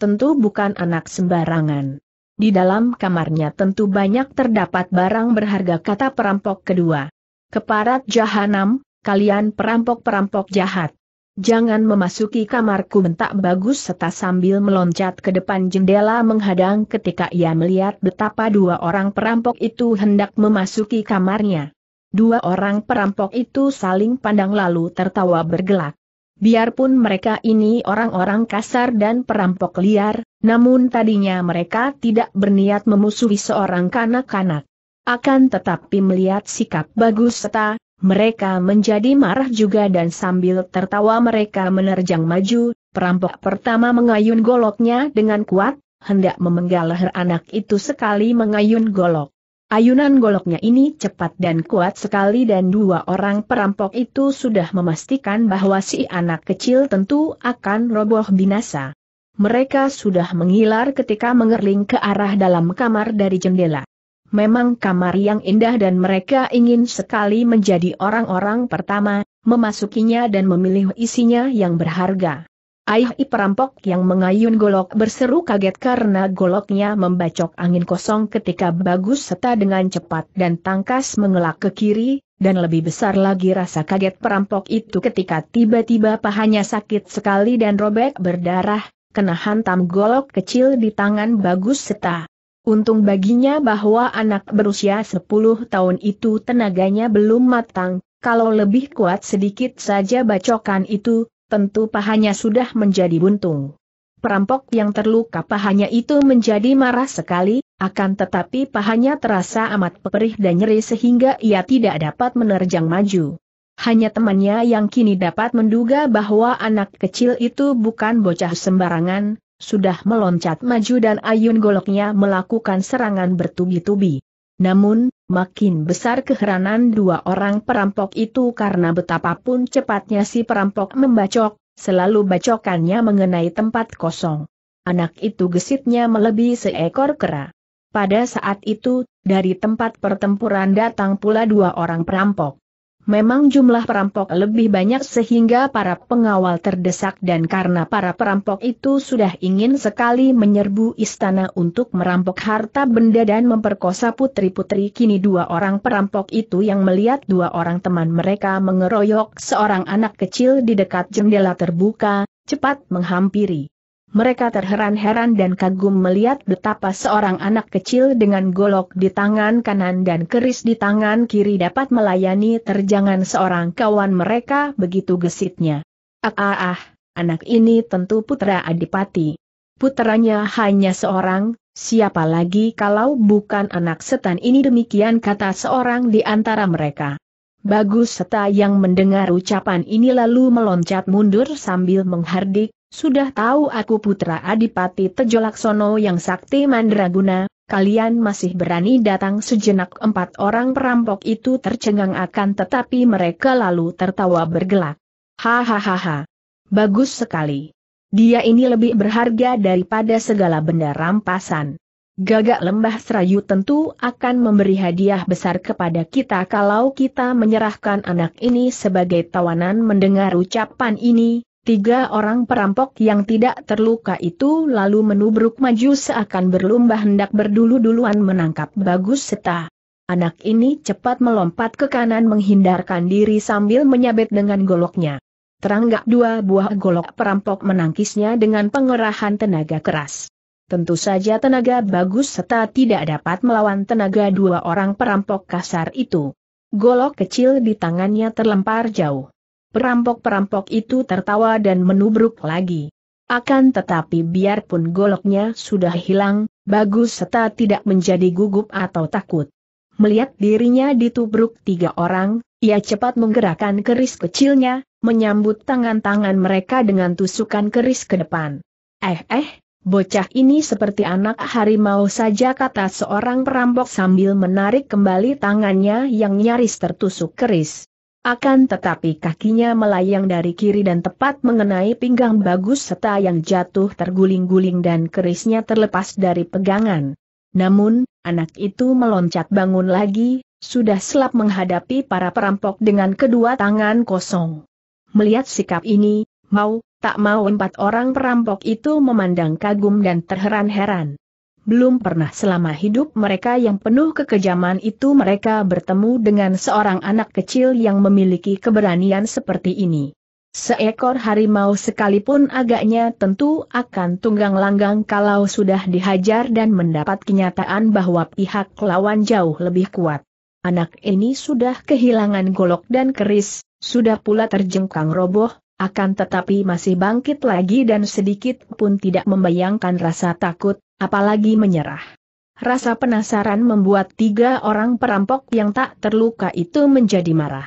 Speaker 1: tentu bukan anak sembarangan. Di dalam kamarnya tentu banyak terdapat barang berharga kata perampok kedua. Keparat jahanam, kalian perampok-perampok jahat. Jangan memasuki kamarku bentak bagus serta sambil meloncat ke depan jendela menghadang ketika ia melihat betapa dua orang perampok itu hendak memasuki kamarnya. Dua orang perampok itu saling pandang lalu tertawa bergelak. Biarpun mereka ini orang-orang kasar dan perampok liar, namun tadinya mereka tidak berniat memusuhi seorang kanak-kanak. Akan tetapi melihat sikap bagus serta, mereka menjadi marah juga dan sambil tertawa mereka menerjang maju, perampok pertama mengayun goloknya dengan kuat, hendak memenggal leher anak itu sekali mengayun golok. Ayunan goloknya ini cepat dan kuat sekali dan dua orang perampok itu sudah memastikan bahwa si anak kecil tentu akan roboh binasa. Mereka sudah mengilar ketika mengerling ke arah dalam kamar dari jendela. Memang kamar yang indah dan mereka ingin sekali menjadi orang-orang pertama, memasukinya dan memilih isinya yang berharga. Aih perampok yang mengayun golok berseru kaget karena goloknya membacok angin kosong ketika bagus serta dengan cepat dan tangkas mengelak ke kiri, dan lebih besar lagi rasa kaget perampok itu ketika tiba-tiba pahanya sakit sekali dan robek berdarah, kena hantam golok kecil di tangan bagus serta. Untung baginya bahwa anak berusia 10 tahun itu tenaganya belum matang, kalau lebih kuat sedikit saja bacokan itu, tentu pahanya sudah menjadi buntung. Perampok yang terluka pahanya itu menjadi marah sekali, akan tetapi pahanya terasa amat peperih dan nyeri sehingga ia tidak dapat menerjang maju. Hanya temannya yang kini dapat menduga bahwa anak kecil itu bukan bocah sembarangan, sudah meloncat maju dan ayun goloknya melakukan serangan bertubi-tubi. Namun, Makin besar keheranan dua orang perampok itu karena betapapun cepatnya si perampok membacok, selalu bacokannya mengenai tempat kosong. Anak itu gesitnya melebihi seekor kera. Pada saat itu, dari tempat pertempuran datang pula dua orang perampok. Memang jumlah perampok lebih banyak sehingga para pengawal terdesak dan karena para perampok itu sudah ingin sekali menyerbu istana untuk merampok harta benda dan memperkosa putri-putri kini dua orang perampok itu yang melihat dua orang teman mereka mengeroyok seorang anak kecil di dekat jendela terbuka, cepat menghampiri. Mereka terheran-heran dan kagum melihat betapa seorang anak kecil dengan golok di tangan kanan dan keris di tangan kiri dapat melayani terjangan seorang kawan mereka begitu gesitnya. Ah ah ah, anak ini tentu putra Adipati. Putranya hanya seorang, siapa lagi kalau bukan anak setan ini demikian kata seorang di antara mereka. Bagus Seta yang mendengar ucapan ini lalu meloncat mundur sambil menghardik, sudah tahu aku putra Adipati Tejolaksono yang sakti mandraguna, kalian masih berani datang sejenak empat orang perampok itu tercengang akan tetapi mereka lalu tertawa bergelak. Hahaha. Bagus sekali. Dia ini lebih berharga daripada segala benda rampasan. Gagak lembah serayu tentu akan memberi hadiah besar kepada kita kalau kita menyerahkan anak ini sebagai tawanan mendengar ucapan ini, Tiga orang perampok yang tidak terluka itu lalu menubruk maju seakan berlomba hendak berdulu-duluan menangkap Bagus Seta. Anak ini cepat melompat ke kanan menghindarkan diri sambil menyabet dengan goloknya. Teranggak dua buah golok perampok menangkisnya dengan pengerahan tenaga keras. Tentu saja tenaga Bagus Seta tidak dapat melawan tenaga dua orang perampok kasar itu. Golok kecil di tangannya terlempar jauh perampok-perampok itu tertawa dan menubruk lagi. Akan tetapi biarpun goloknya sudah hilang, bagus serta tidak menjadi gugup atau takut. Melihat dirinya ditubruk tiga orang, ia cepat menggerakkan keris kecilnya, menyambut tangan-tangan mereka dengan tusukan keris ke depan. Eh eh, bocah ini seperti anak harimau saja kata seorang perampok sambil menarik kembali tangannya yang nyaris tertusuk keris. Akan tetapi kakinya melayang dari kiri dan tepat mengenai pinggang bagus serta yang jatuh terguling-guling dan kerisnya terlepas dari pegangan. Namun, anak itu meloncat bangun lagi, sudah selap menghadapi para perampok dengan kedua tangan kosong. Melihat sikap ini, mau, tak mau empat orang perampok itu memandang kagum dan terheran-heran belum pernah selama hidup mereka yang penuh kekejaman itu mereka bertemu dengan seorang anak kecil yang memiliki keberanian seperti ini. Seekor harimau sekalipun agaknya tentu akan tunggang langgang kalau sudah dihajar dan mendapat kenyataan bahwa pihak lawan jauh lebih kuat. Anak ini sudah kehilangan golok dan keris, sudah pula terjengkang roboh, akan tetapi masih bangkit lagi dan sedikit pun tidak membayangkan rasa takut, Apalagi menyerah. Rasa penasaran membuat tiga orang perampok yang tak terluka itu menjadi marah.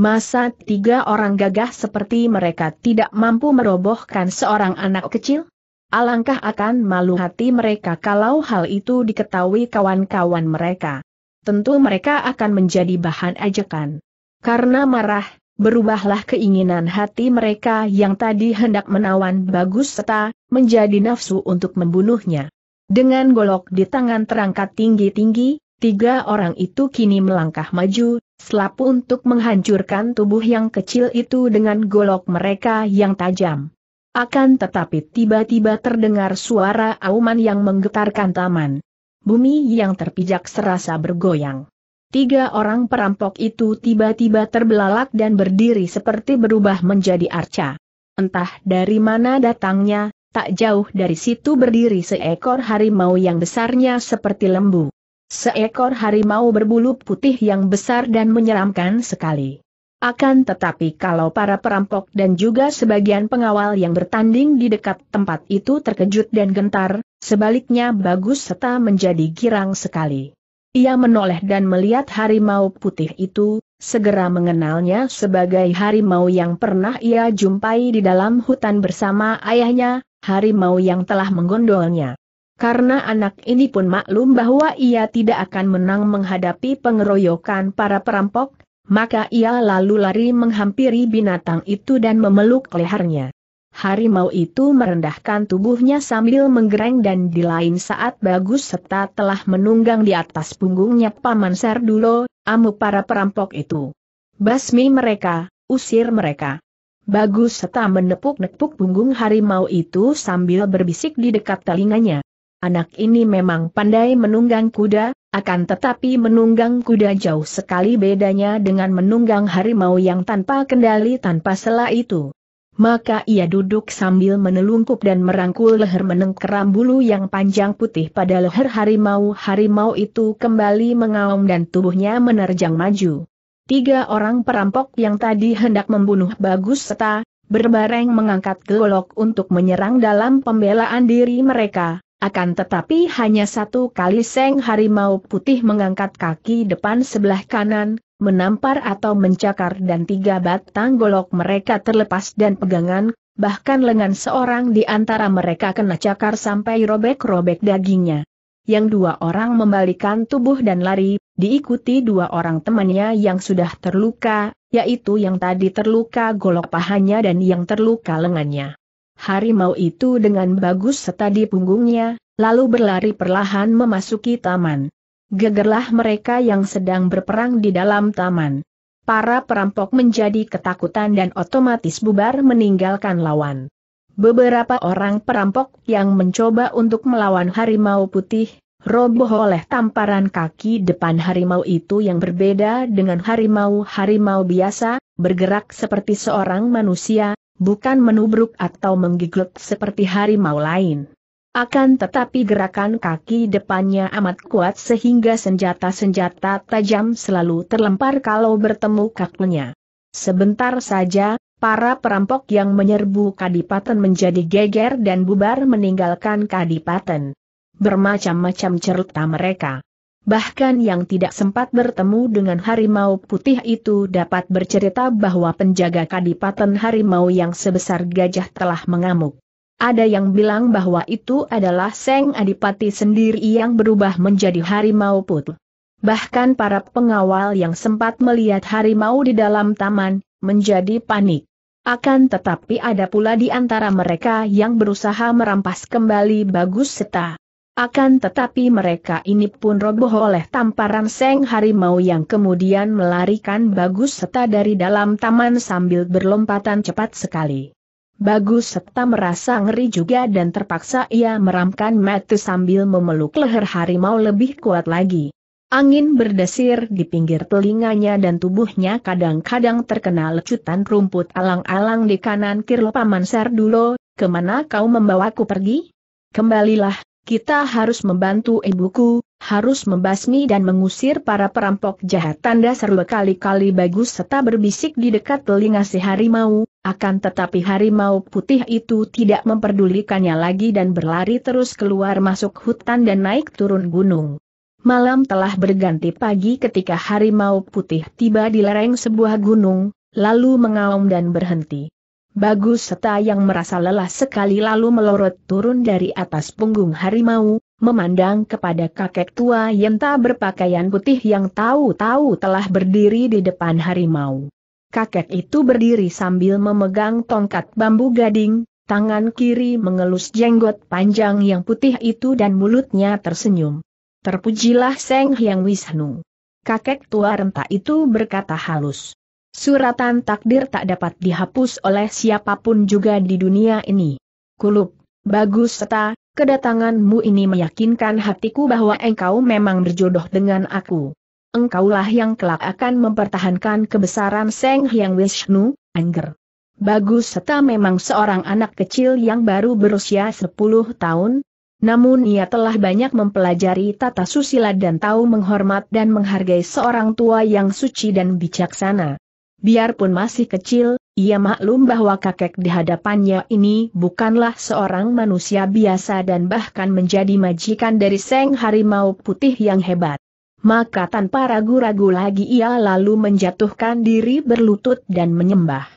Speaker 1: Masa tiga orang gagah seperti mereka tidak mampu merobohkan seorang anak kecil? Alangkah akan malu hati mereka kalau hal itu diketahui kawan-kawan mereka. Tentu mereka akan menjadi bahan ajakan. Karena marah, berubahlah keinginan hati mereka yang tadi hendak menawan bagus serta menjadi nafsu untuk membunuhnya. Dengan golok di tangan terangkat tinggi-tinggi, tiga orang itu kini melangkah maju, selap untuk menghancurkan tubuh yang kecil itu dengan golok mereka yang tajam. Akan tetapi tiba-tiba terdengar suara auman yang menggetarkan taman. Bumi yang terpijak serasa bergoyang. Tiga orang perampok itu tiba-tiba terbelalak dan berdiri seperti berubah menjadi arca. Entah dari mana datangnya, tak jauh dari situ berdiri seekor harimau yang besarnya seperti lembu. Seekor harimau berbulu putih yang besar dan menyeramkan sekali. Akan tetapi kalau para perampok dan juga sebagian pengawal yang bertanding di dekat tempat itu terkejut dan gentar, sebaliknya bagus serta menjadi girang sekali. Ia menoleh dan melihat harimau putih itu, segera mengenalnya sebagai harimau yang pernah ia jumpai di dalam hutan bersama ayahnya, harimau yang telah menggondolnya. Karena anak ini pun maklum bahwa ia tidak akan menang menghadapi pengeroyokan para perampok, maka ia lalu lari menghampiri binatang itu dan memeluk lehernya. Harimau itu merendahkan tubuhnya sambil menggereng dan di lain saat Bagus serta telah menunggang di atas punggungnya Paman Serdulo, amu para perampok itu. Basmi mereka, usir mereka. Bagus serta menepuk-nepuk punggung harimau itu sambil berbisik di dekat telinganya. Anak ini memang pandai menunggang kuda, akan tetapi menunggang kuda jauh sekali bedanya dengan menunggang harimau yang tanpa kendali tanpa sela itu. Maka ia duduk sambil menelungkup dan merangkul leher menengkeram bulu yang panjang putih pada leher harimau-harimau itu kembali mengaum dan tubuhnya menerjang maju tiga orang perampok yang tadi hendak membunuh Bagus Seta, berbareng mengangkat golok untuk menyerang dalam pembelaan diri mereka. Akan tetapi hanya satu kali Seng Harimau Putih mengangkat kaki depan sebelah kanan, menampar atau mencakar dan tiga batang golok mereka terlepas dan pegangan, bahkan lengan seorang di antara mereka kena cakar sampai robek-robek dagingnya. Yang dua orang membalikan tubuh dan lari, diikuti dua orang temannya yang sudah terluka, yaitu yang tadi terluka golok pahanya dan yang terluka lengannya. Harimau itu dengan bagus setadi punggungnya, lalu berlari perlahan memasuki taman. Gegerlah mereka yang sedang berperang di dalam taman. Para perampok menjadi ketakutan dan otomatis bubar meninggalkan lawan. Beberapa orang perampok yang mencoba untuk melawan harimau putih, roboh oleh tamparan kaki depan harimau itu yang berbeda dengan harimau-harimau biasa, bergerak seperti seorang manusia, bukan menubruk atau menggigluk seperti harimau lain. Akan tetapi gerakan kaki depannya amat kuat sehingga senjata-senjata tajam selalu terlempar kalau bertemu kakinya. Sebentar saja, para perampok yang menyerbu Kadipaten menjadi geger dan bubar meninggalkan Kadipaten bermacam-macam cerita mereka. Bahkan yang tidak sempat bertemu dengan harimau putih itu dapat bercerita bahwa penjaga kadipaten harimau yang sebesar gajah telah mengamuk. Ada yang bilang bahwa itu adalah Seng Adipati sendiri yang berubah menjadi harimau putih. Bahkan para pengawal yang sempat melihat harimau di dalam taman, menjadi panik. Akan tetapi ada pula di antara mereka yang berusaha merampas kembali Bagus setah. Akan tetapi mereka ini pun roboh oleh tamparan Seng Harimau yang kemudian melarikan Bagus Seta dari dalam taman sambil berlompatan cepat sekali. Bagus Seta merasa ngeri juga dan terpaksa ia meramkan mata sambil memeluk leher harimau lebih kuat lagi. Angin berdesir di pinggir telinganya dan tubuhnya kadang-kadang terkena lecutan rumput alang-alang di kanan kirlo Paman Serdulo, kemana kau membawaku pergi? Kembalilah, kita harus membantu ibuku, harus membasmi dan mengusir para perampok jahat. Tanda seru kali-kali bagus serta berbisik di dekat telinga si harimau, akan tetapi harimau putih itu tidak memperdulikannya lagi dan berlari terus keluar masuk hutan dan naik turun gunung. Malam telah berganti pagi ketika harimau putih tiba di lereng sebuah gunung, lalu mengaum dan berhenti. Bagus Seta yang merasa lelah sekali lalu melorot turun dari atas punggung harimau, memandang kepada kakek tua yang tak berpakaian putih yang tahu-tahu telah berdiri di depan harimau. Kakek itu berdiri sambil memegang tongkat bambu gading, tangan kiri mengelus jenggot panjang yang putih itu dan mulutnya tersenyum. Terpujilah Seng Hyang Wisnu. Kakek tua renta itu berkata halus. Suratan takdir tak dapat dihapus oleh siapapun juga di dunia ini. Kulup, bagus serta, kedatanganmu ini meyakinkan hatiku bahwa engkau memang berjodoh dengan aku. Engkaulah yang kelak akan mempertahankan kebesaran Seng Hyang Wisnu, Angger. Bagus serta memang seorang anak kecil yang baru berusia 10 tahun, namun ia telah banyak mempelajari tata susila dan tahu menghormat dan menghargai seorang tua yang suci dan bijaksana. Biarpun masih kecil, ia maklum bahwa kakek di hadapannya ini bukanlah seorang manusia biasa dan bahkan menjadi majikan dari Seng Harimau Putih yang hebat. Maka tanpa ragu-ragu lagi ia lalu menjatuhkan diri berlutut dan menyembah.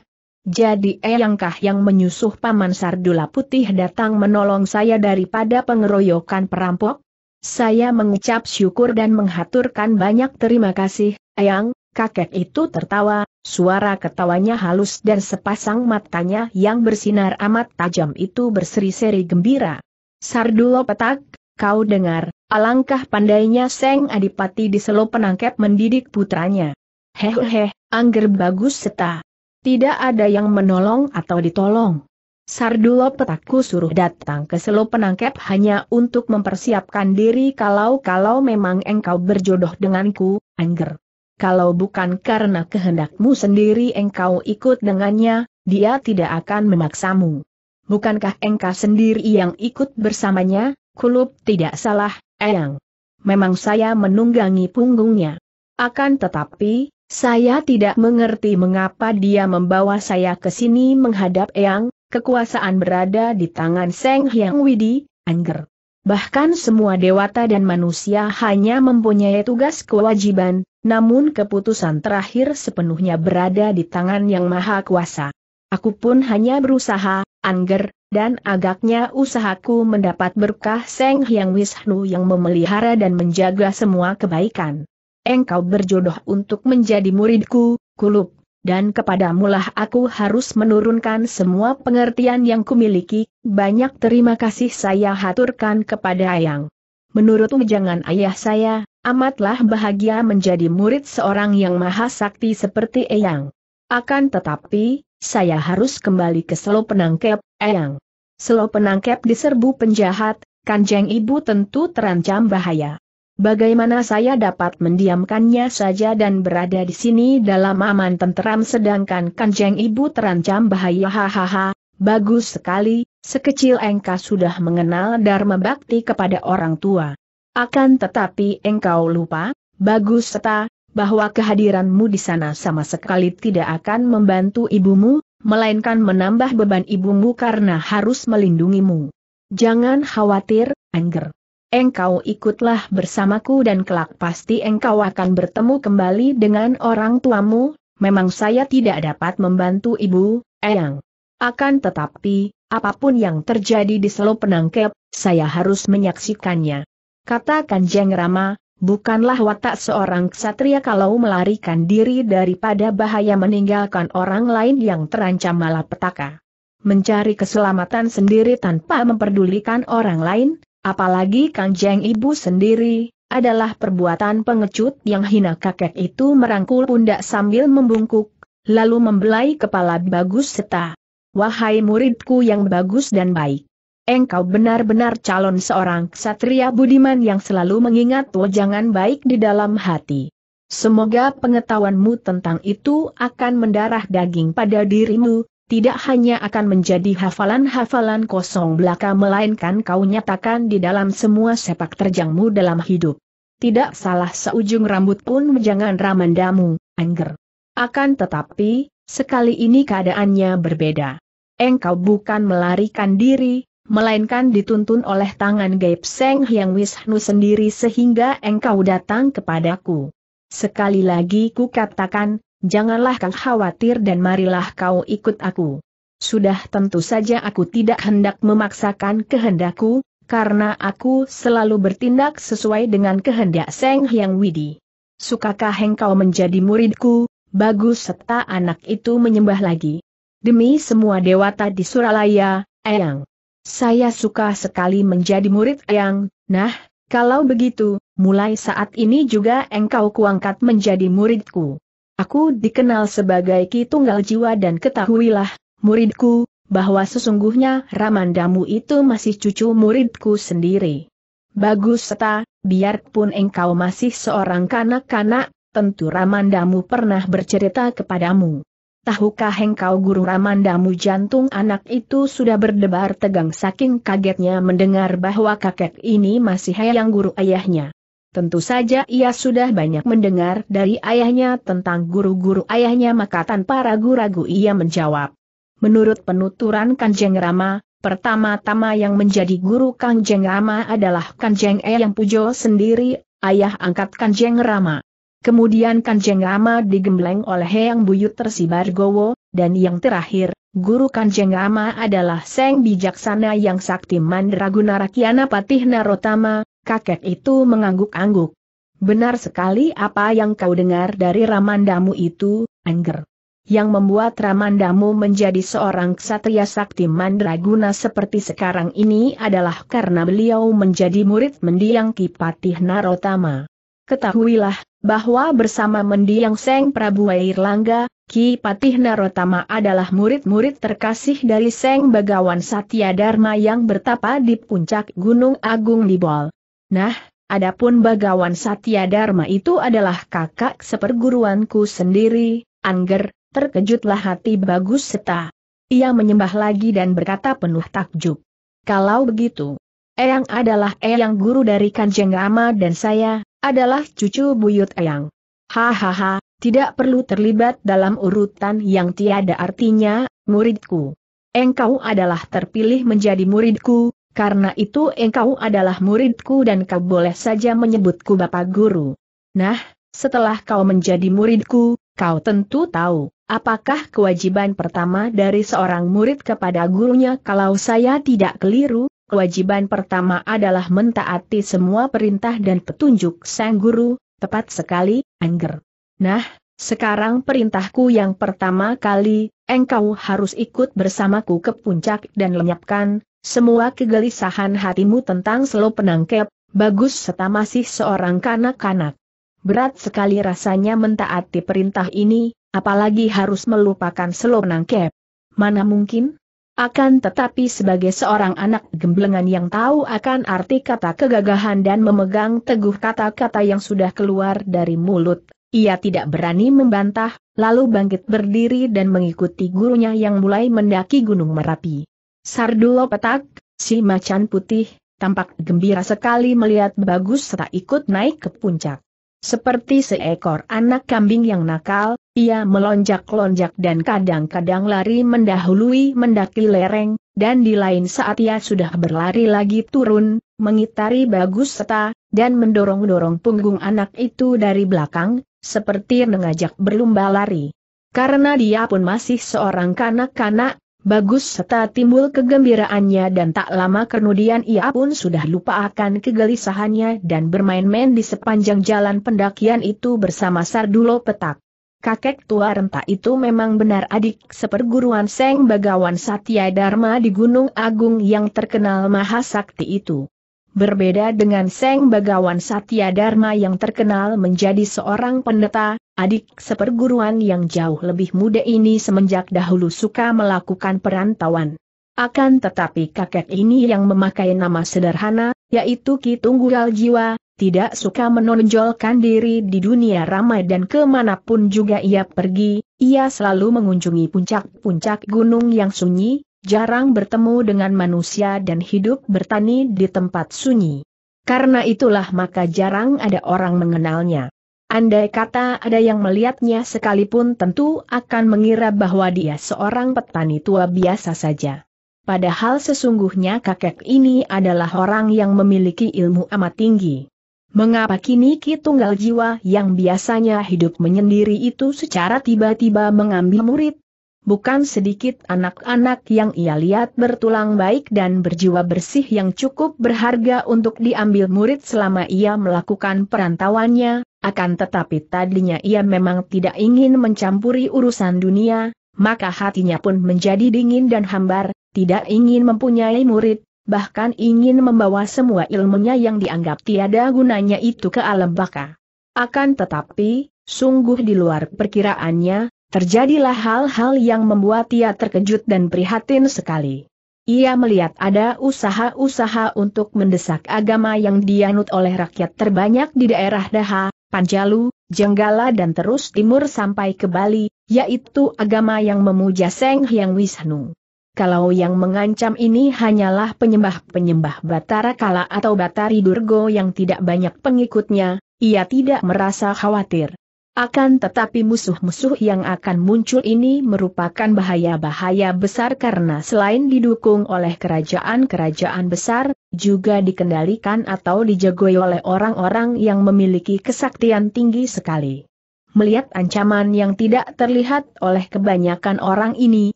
Speaker 1: Jadi eyangkah yang menyusuh Paman Sardula Putih datang menolong saya daripada pengeroyokan perampok? Saya mengucap syukur dan menghaturkan banyak terima kasih, Eyang, kakek itu tertawa, suara ketawanya halus dan sepasang matanya yang bersinar amat tajam itu berseri-seri gembira. Sardulo petak, kau dengar, alangkah pandainya Seng Adipati di selo penangkep mendidik putranya. Hehehe, angger bagus seta. Tidak ada yang menolong atau ditolong. Sardulo petakku suruh datang ke selo penangkep hanya untuk mempersiapkan diri kalau-kalau memang engkau berjodoh denganku, Angger kalau bukan karena kehendakmu sendiri engkau ikut dengannya, dia tidak akan memaksamu. Bukankah engkau sendiri yang ikut bersamanya, kulup tidak salah, eyang. Memang saya menunggangi punggungnya. Akan tetapi, saya tidak mengerti mengapa dia membawa saya ke sini menghadap eyang, kekuasaan berada di tangan Seng Hyang Widi, Angger. Bahkan semua dewata dan manusia hanya mempunyai tugas kewajiban, namun keputusan terakhir sepenuhnya berada di tangan yang maha kuasa. Aku pun hanya berusaha, angger, dan agaknya usahaku mendapat berkah Seng Hyang Wisnu yang memelihara dan menjaga semua kebaikan. Engkau berjodoh untuk menjadi muridku, kulup, dan kepadamulah aku harus menurunkan semua pengertian yang kumiliki, banyak terima kasih saya haturkan kepada Ayang. Menurut ujangan ayah saya, Amatlah bahagia menjadi murid seorang yang maha sakti seperti Eyang. Akan tetapi, saya harus kembali ke Selo Penangkep, Eyang. Selo Penangkep diserbu penjahat, Kanjeng Ibu tentu terancam bahaya. Bagaimana saya dapat mendiamkannya saja dan berada di sini dalam aman tenteram sedangkan Kanjeng Ibu terancam bahaya hahaha, bagus sekali, sekecil engkau sudah mengenal Dharma Bakti kepada orang tua. Akan tetapi engkau lupa, bagus seta, bahwa kehadiranmu di sana sama sekali tidak akan membantu ibumu, melainkan menambah beban ibumu karena harus melindungimu. Jangan khawatir, Angger. Engkau ikutlah bersamaku dan kelak pasti engkau akan bertemu kembali dengan orang tuamu, memang saya tidak dapat membantu ibu, Eyang. Akan tetapi, apapun yang terjadi di Selo Penangkep, saya harus menyaksikannya. Kata Kanjeng Rama, bukanlah watak seorang ksatria kalau melarikan diri daripada bahaya meninggalkan orang lain yang terancam malapetaka. Mencari keselamatan sendiri tanpa memperdulikan orang lain, apalagi Kanjeng Ibu sendiri, adalah perbuatan pengecut yang hina kakek itu merangkul pundak sambil membungkuk, lalu membelai kepala bagus seta. Wahai muridku yang bagus dan baik. Engkau benar-benar calon seorang ksatria budiman yang selalu mengingat wajangan baik di dalam hati. Semoga pengetahuanmu tentang itu akan mendarah daging pada dirimu, tidak hanya akan menjadi hafalan-hafalan kosong belaka melainkan kau nyatakan di dalam semua sepak terjangmu dalam hidup. Tidak salah seujung rambut pun jangan ramandamu, Angger. Akan tetapi, sekali ini keadaannya berbeda. Engkau bukan melarikan diri, melainkan dituntun oleh tangan Gaib Seng Hyang Wisnu sendiri sehingga engkau datang kepadaku. Sekali lagi ku katakan, janganlah kau khawatir dan marilah kau ikut aku. Sudah tentu saja aku tidak hendak memaksakan kehendakku, karena aku selalu bertindak sesuai dengan kehendak Seng Hyang Widi. Sukakah engkau menjadi muridku, bagus serta anak itu menyembah lagi. Demi semua dewata di Suralaya, Eyang. Saya suka sekali menjadi murid Eyang, nah, kalau begitu, mulai saat ini juga engkau kuangkat menjadi muridku. Aku dikenal sebagai Ki Tunggal Jiwa dan ketahuilah, muridku, bahwa sesungguhnya Ramandamu itu masih cucu muridku sendiri. Bagus seta, biarpun engkau masih seorang kanak-kanak, tentu Ramandamu pernah bercerita kepadamu. Tahukah engkau guru Ramandamu jantung anak itu sudah berdebar tegang saking kagetnya mendengar bahwa kakek ini masih hayang guru ayahnya. Tentu saja ia sudah banyak mendengar dari ayahnya tentang guru-guru ayahnya maka tanpa ragu-ragu ia menjawab. Menurut penuturan Kanjeng Rama, pertama-tama yang menjadi guru Kanjeng Rama adalah Kanjeng E yang Pujo sendiri, ayah angkat Kanjeng Rama. Kemudian Kanjeng Rama digembleng oleh Yang Buyut Tersibar Gowo, dan yang terakhir, guru Kanjeng Rama adalah Seng Bijaksana yang Sakti Mandraguna Rakyana Patih Narotama, kakek itu mengangguk-angguk. Benar sekali apa yang kau dengar dari Ramandamu itu, Angger. Yang membuat Ramandamu menjadi seorang ksatria sakti mandraguna seperti sekarang ini adalah karena beliau menjadi murid mendiang Kipatih Narotama. Ketahuilah, bahwa bersama mendiang Seng Prabu Airlangga, Ki Patih Narotama adalah murid-murid terkasih dari Seng Bagawan Satya Dharma yang bertapa di puncak Gunung Agung Libol. Nah, adapun Bagawan Satya Dharma itu adalah kakak seperguruanku sendiri, Angger, terkejutlah hati bagus seta. Ia menyembah lagi dan berkata penuh takjub. Kalau begitu, Eyang adalah Eyang guru dari Kanjeng Rama dan saya, adalah cucu buyut Eyang. Hahaha, tidak perlu terlibat dalam urutan yang tiada artinya, muridku. Engkau adalah terpilih menjadi muridku, karena itu engkau adalah muridku dan kau boleh saja menyebutku Bapak Guru. Nah, setelah kau menjadi muridku, kau tentu tahu, apakah kewajiban pertama dari seorang murid kepada gurunya kalau saya tidak keliru, kewajiban pertama adalah mentaati semua perintah dan petunjuk sang guru, tepat sekali, Angger. Nah, sekarang perintahku yang pertama kali, engkau harus ikut bersamaku ke puncak dan lenyapkan, semua kegelisahan hatimu tentang selo penangkep, bagus serta masih seorang kanak-kanak. Berat sekali rasanya mentaati perintah ini, apalagi harus melupakan selo penangkep. Mana mungkin? Akan tetapi sebagai seorang anak gemblengan yang tahu akan arti kata kegagahan dan memegang teguh kata-kata yang sudah keluar dari mulut, ia tidak berani membantah, lalu bangkit berdiri dan mengikuti gurunya yang mulai mendaki Gunung Merapi. Sardulo petak, si macan putih, tampak gembira sekali melihat Bagus serta ikut naik ke puncak. Seperti seekor anak kambing yang nakal, ia melonjak-lonjak dan kadang-kadang lari mendahului mendaki lereng, dan di lain saat ia sudah berlari lagi turun, mengitari bagus seta, dan mendorong-dorong punggung anak itu dari belakang, seperti mengajak berlomba lari. Karena dia pun masih seorang kanak-kanak, Bagus serta timbul kegembiraannya dan tak lama kemudian ia pun sudah lupa akan kegelisahannya dan bermain-main di sepanjang jalan pendakian itu bersama Sardulo Petak. Kakek tua renta itu memang benar adik seperguruan Seng Bagawan Satya Dharma di Gunung Agung yang terkenal Mahasakti itu. Berbeda dengan Seng Bagawan Satya Dharma yang terkenal menjadi seorang pendeta, adik seperguruan yang jauh lebih muda ini semenjak dahulu suka melakukan perantauan. Akan tetapi kakek ini yang memakai nama sederhana, yaitu Ki Tunggal Jiwa, tidak suka menonjolkan diri di dunia ramai dan kemanapun juga ia pergi, ia selalu mengunjungi puncak-puncak gunung yang sunyi, jarang bertemu dengan manusia dan hidup bertani di tempat sunyi. Karena itulah maka jarang ada orang mengenalnya. Andai kata ada yang melihatnya sekalipun tentu akan mengira bahwa dia seorang petani tua biasa saja. Padahal sesungguhnya kakek ini adalah orang yang memiliki ilmu amat tinggi. Mengapa kini Ki Tunggal Jiwa yang biasanya hidup menyendiri itu secara tiba-tiba mengambil murid? bukan sedikit anak-anak yang ia lihat bertulang baik dan berjiwa bersih yang cukup berharga untuk diambil murid selama ia melakukan perantauannya, akan tetapi tadinya ia memang tidak ingin mencampuri urusan dunia, maka hatinya pun menjadi dingin dan hambar, tidak ingin mempunyai murid, bahkan ingin membawa semua ilmunya yang dianggap tiada gunanya itu ke alam baka. Akan tetapi, sungguh di luar perkiraannya, Terjadilah hal-hal yang membuat ia terkejut dan prihatin sekali. Ia melihat ada usaha-usaha untuk mendesak agama yang dianut oleh rakyat terbanyak di daerah Daha, Panjalu, Jenggala dan terus timur sampai ke Bali, yaitu agama yang memuja Seng Hyang Wisnu. Kalau yang mengancam ini hanyalah penyembah-penyembah Batara Kala atau Batari Durgo yang tidak banyak pengikutnya, ia tidak merasa khawatir. Akan tetapi musuh-musuh yang akan muncul ini merupakan bahaya-bahaya besar karena selain didukung oleh kerajaan-kerajaan besar, juga dikendalikan atau dijagoi oleh orang-orang yang memiliki kesaktian tinggi sekali. Melihat ancaman yang tidak terlihat oleh kebanyakan orang ini,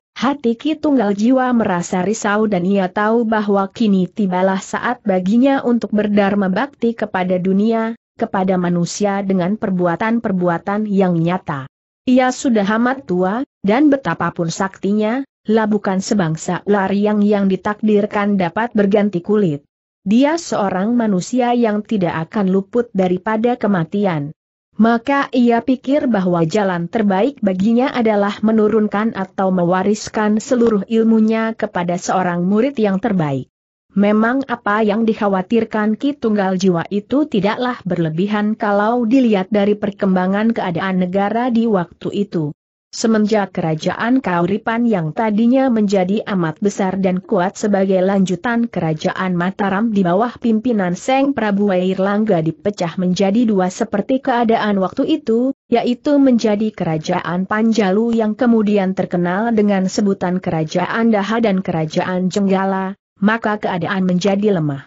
Speaker 1: hati Ki Tunggal Jiwa merasa risau dan ia tahu bahwa kini tibalah saat baginya untuk berdharma bakti kepada dunia, kepada manusia dengan perbuatan-perbuatan yang nyata. Ia sudah amat tua, dan betapapun saktinya, lah bukan sebangsa ular yang yang ditakdirkan dapat berganti kulit. Dia seorang manusia yang tidak akan luput daripada kematian. Maka ia pikir bahwa jalan terbaik baginya adalah menurunkan atau mewariskan seluruh ilmunya kepada seorang murid yang terbaik. Memang apa yang dikhawatirkan Ki Tunggal Jiwa itu tidaklah berlebihan kalau dilihat dari perkembangan keadaan negara di waktu itu. Semenjak kerajaan Kauripan yang tadinya menjadi amat besar dan kuat sebagai lanjutan kerajaan Mataram di bawah pimpinan Seng Prabu Wairlangga dipecah menjadi dua seperti keadaan waktu itu, yaitu menjadi kerajaan Panjalu yang kemudian terkenal dengan sebutan kerajaan Daha dan kerajaan Jenggala, maka keadaan menjadi lemah.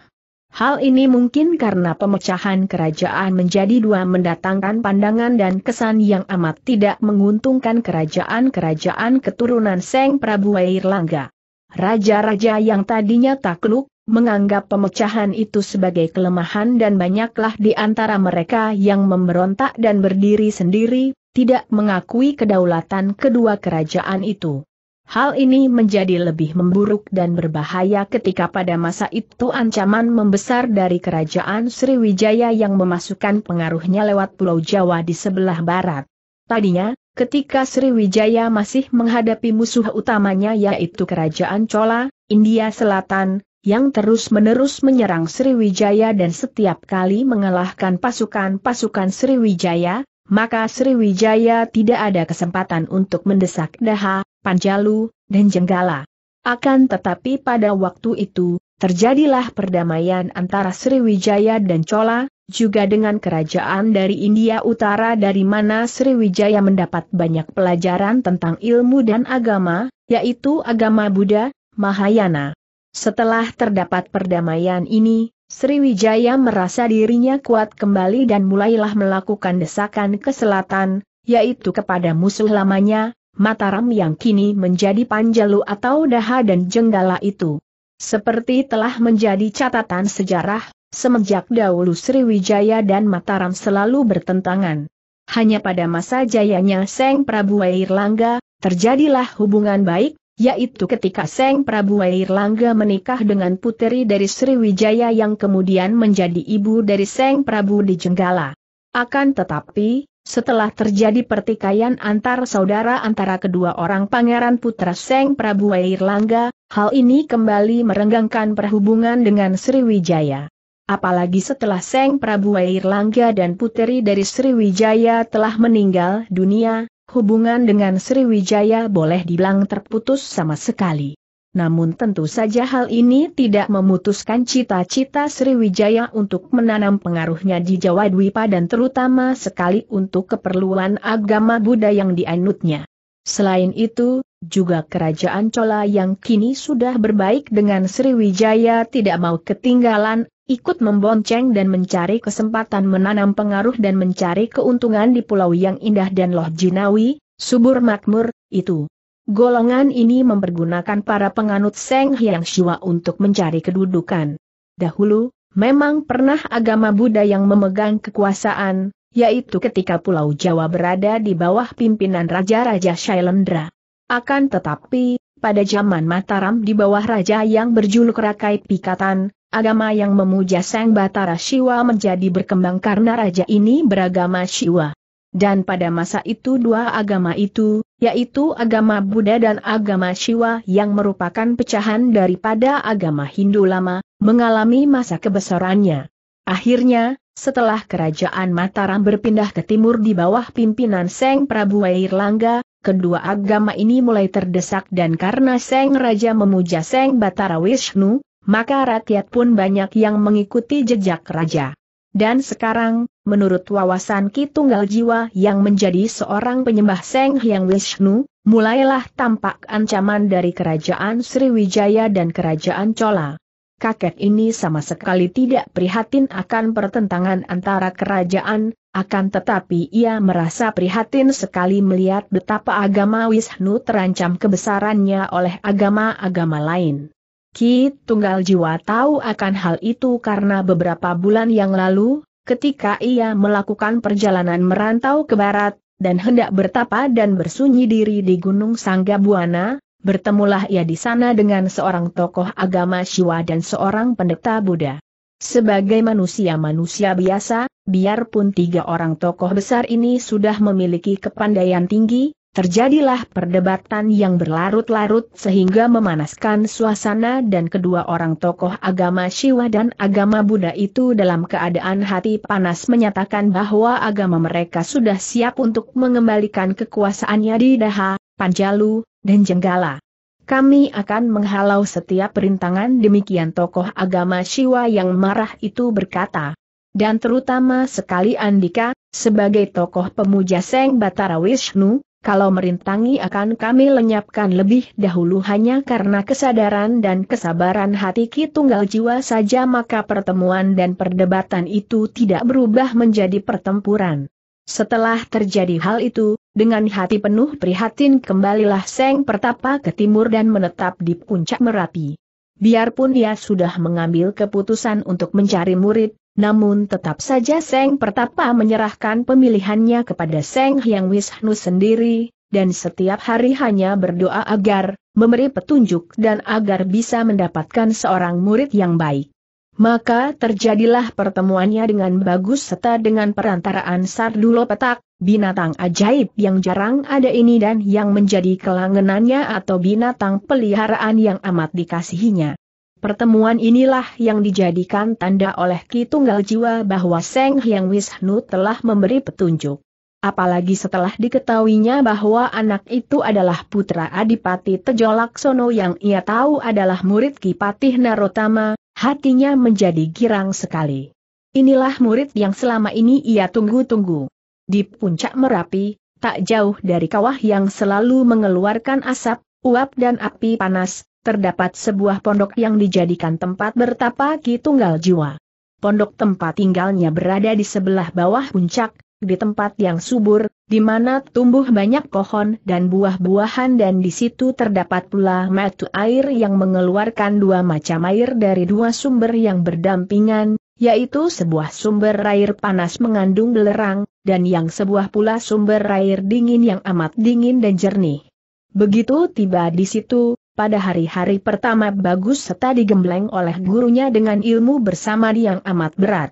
Speaker 1: Hal ini mungkin karena pemecahan kerajaan menjadi dua mendatangkan pandangan dan kesan yang amat tidak menguntungkan kerajaan-kerajaan keturunan Seng Prabu Airlangga. Raja-raja yang tadinya takluk, menganggap pemecahan itu sebagai kelemahan dan banyaklah di antara mereka yang memberontak dan berdiri sendiri, tidak mengakui kedaulatan kedua kerajaan itu. Hal ini menjadi lebih memburuk dan berbahaya ketika pada masa itu ancaman membesar dari kerajaan Sriwijaya yang memasukkan pengaruhnya lewat Pulau Jawa di sebelah barat. Tadinya, ketika Sriwijaya masih menghadapi musuh utamanya yaitu kerajaan Chola, India Selatan, yang terus-menerus menyerang Sriwijaya dan setiap kali mengalahkan pasukan-pasukan Sriwijaya, maka Sriwijaya tidak ada kesempatan untuk mendesak Daha, Panjalu, dan Jenggala. Akan tetapi pada waktu itu, terjadilah perdamaian antara Sriwijaya dan Cola, juga dengan kerajaan dari India Utara dari mana Sriwijaya mendapat banyak pelajaran tentang ilmu dan agama, yaitu agama Buddha, Mahayana. Setelah terdapat perdamaian ini, Sriwijaya merasa dirinya kuat kembali dan mulailah melakukan desakan ke selatan, yaitu kepada musuh lamanya, Mataram yang kini menjadi Panjalu atau Daha dan Jenggala itu. Seperti telah menjadi catatan sejarah, semenjak dahulu Sriwijaya dan Mataram selalu bertentangan. Hanya pada masa jayanya Seng Prabu Airlangga terjadilah hubungan baik, yaitu ketika Seng Prabu Airlangga menikah dengan puteri dari Sriwijaya yang kemudian menjadi ibu dari Seng Prabu di Jenggala. Akan tetapi, setelah terjadi pertikaian antar saudara antara kedua orang Pangeran Putra Seng Prabu Airlangga, hal ini kembali merenggangkan perhubungan dengan Sriwijaya. Apalagi setelah Seng Prabu Airlangga dan puteri dari Sriwijaya telah meninggal dunia, hubungan dengan Sriwijaya boleh dibilang terputus sama sekali. Namun tentu saja hal ini tidak memutuskan cita-cita Sriwijaya untuk menanam pengaruhnya di Jawa Dwipa dan terutama sekali untuk keperluan agama Buddha yang dianutnya. Selain itu, juga kerajaan Cola yang kini sudah berbaik dengan Sriwijaya tidak mau ketinggalan, ikut membonceng dan mencari kesempatan menanam pengaruh dan mencari keuntungan di pulau yang indah dan loh jinawi, subur makmur, itu. Golongan ini mempergunakan para penganut Seng Hyang Shua untuk mencari kedudukan. Dahulu, memang pernah agama Buddha yang memegang kekuasaan, yaitu ketika Pulau Jawa berada di bawah pimpinan Raja-Raja Shailendra. Akan tetapi, pada zaman Mataram di bawah raja yang berjuluk Rakai Pikatan, agama yang memuja Seng Batara Shiva menjadi berkembang karena raja ini beragama Shiva. Dan pada masa itu dua agama itu, yaitu agama Buddha dan agama Shiwa yang merupakan pecahan daripada agama Hindu lama, mengalami masa kebesarannya. Akhirnya, setelah kerajaan Mataram berpindah ke timur di bawah pimpinan Seng Prabu Airlangga, kedua agama ini mulai terdesak dan karena Seng Raja memuja Seng Batara Wisnu, maka rakyat pun banyak yang mengikuti jejak raja. Dan sekarang, menurut wawasan Ki Tunggal Jiwa yang menjadi seorang penyembah Seng Hyang Wisnu, mulailah tampak ancaman dari kerajaan Sriwijaya dan kerajaan Chola. Kakek ini sama sekali tidak prihatin akan pertentangan antara kerajaan, akan tetapi ia merasa prihatin sekali melihat betapa agama Wisnu terancam kebesarannya oleh agama-agama lain. Ki Tunggal Jiwa tahu akan hal itu karena beberapa bulan yang lalu, ketika ia melakukan perjalanan merantau ke barat, dan hendak bertapa dan bersunyi diri di Gunung Sangga Buana, bertemulah ia di sana dengan seorang tokoh agama Siwa dan seorang pendeta Buddha. Sebagai manusia-manusia biasa, biarpun tiga orang tokoh besar ini sudah memiliki kepandaian tinggi, Terjadilah perdebatan yang berlarut-larut sehingga memanaskan suasana dan kedua orang tokoh agama Siwa dan agama Buddha itu dalam keadaan hati panas menyatakan bahwa agama mereka sudah siap untuk mengembalikan kekuasaannya di Daha, Panjalu, dan Jenggala. Kami akan menghalau setiap perintangan demikian tokoh agama Siwa yang marah itu berkata. Dan terutama sekali Andika, sebagai tokoh pemuja Seng Batara Wisnu, kalau merintangi akan kami lenyapkan lebih dahulu hanya karena kesadaran dan kesabaran hati Ki Tunggal Jiwa saja maka pertemuan dan perdebatan itu tidak berubah menjadi pertempuran. Setelah terjadi hal itu, dengan hati penuh prihatin kembalilah Seng Pertapa ke timur dan menetap di puncak Merapi. Biarpun dia sudah mengambil keputusan untuk mencari murid, namun tetap saja Seng Pertapa menyerahkan pemilihannya kepada Seng Hyang Wisnu sendiri, dan setiap hari hanya berdoa agar memberi petunjuk dan agar bisa mendapatkan seorang murid yang baik. Maka terjadilah pertemuannya dengan bagus serta dengan perantaraan Sardulo Petak, binatang ajaib yang jarang ada ini dan yang menjadi kelangenannya atau binatang peliharaan yang amat dikasihinya. Pertemuan inilah yang dijadikan tanda oleh Ki Tunggal Jiwa bahwa Seng Hyang Wisnu telah memberi petunjuk. Apalagi setelah diketahuinya bahwa anak itu adalah putra Adipati Tejolaksono yang ia tahu adalah murid Kipatih Narotama, hatinya menjadi girang sekali. Inilah murid yang selama ini ia tunggu-tunggu. Di puncak Merapi, tak jauh dari kawah yang selalu mengeluarkan asap, uap dan api panas, terdapat sebuah pondok yang dijadikan tempat bertapa Ki Tunggal Jiwa. Pondok tempat tinggalnya berada di sebelah bawah puncak, di tempat yang subur, di mana tumbuh banyak pohon dan buah-buahan dan di situ terdapat pula metu air yang mengeluarkan dua macam air dari dua sumber yang berdampingan, yaitu sebuah sumber air panas mengandung belerang, dan yang sebuah pula sumber air dingin yang amat dingin dan jernih. Begitu tiba di situ, pada hari-hari pertama Bagus serta digembleng oleh gurunya dengan ilmu bersama yang amat berat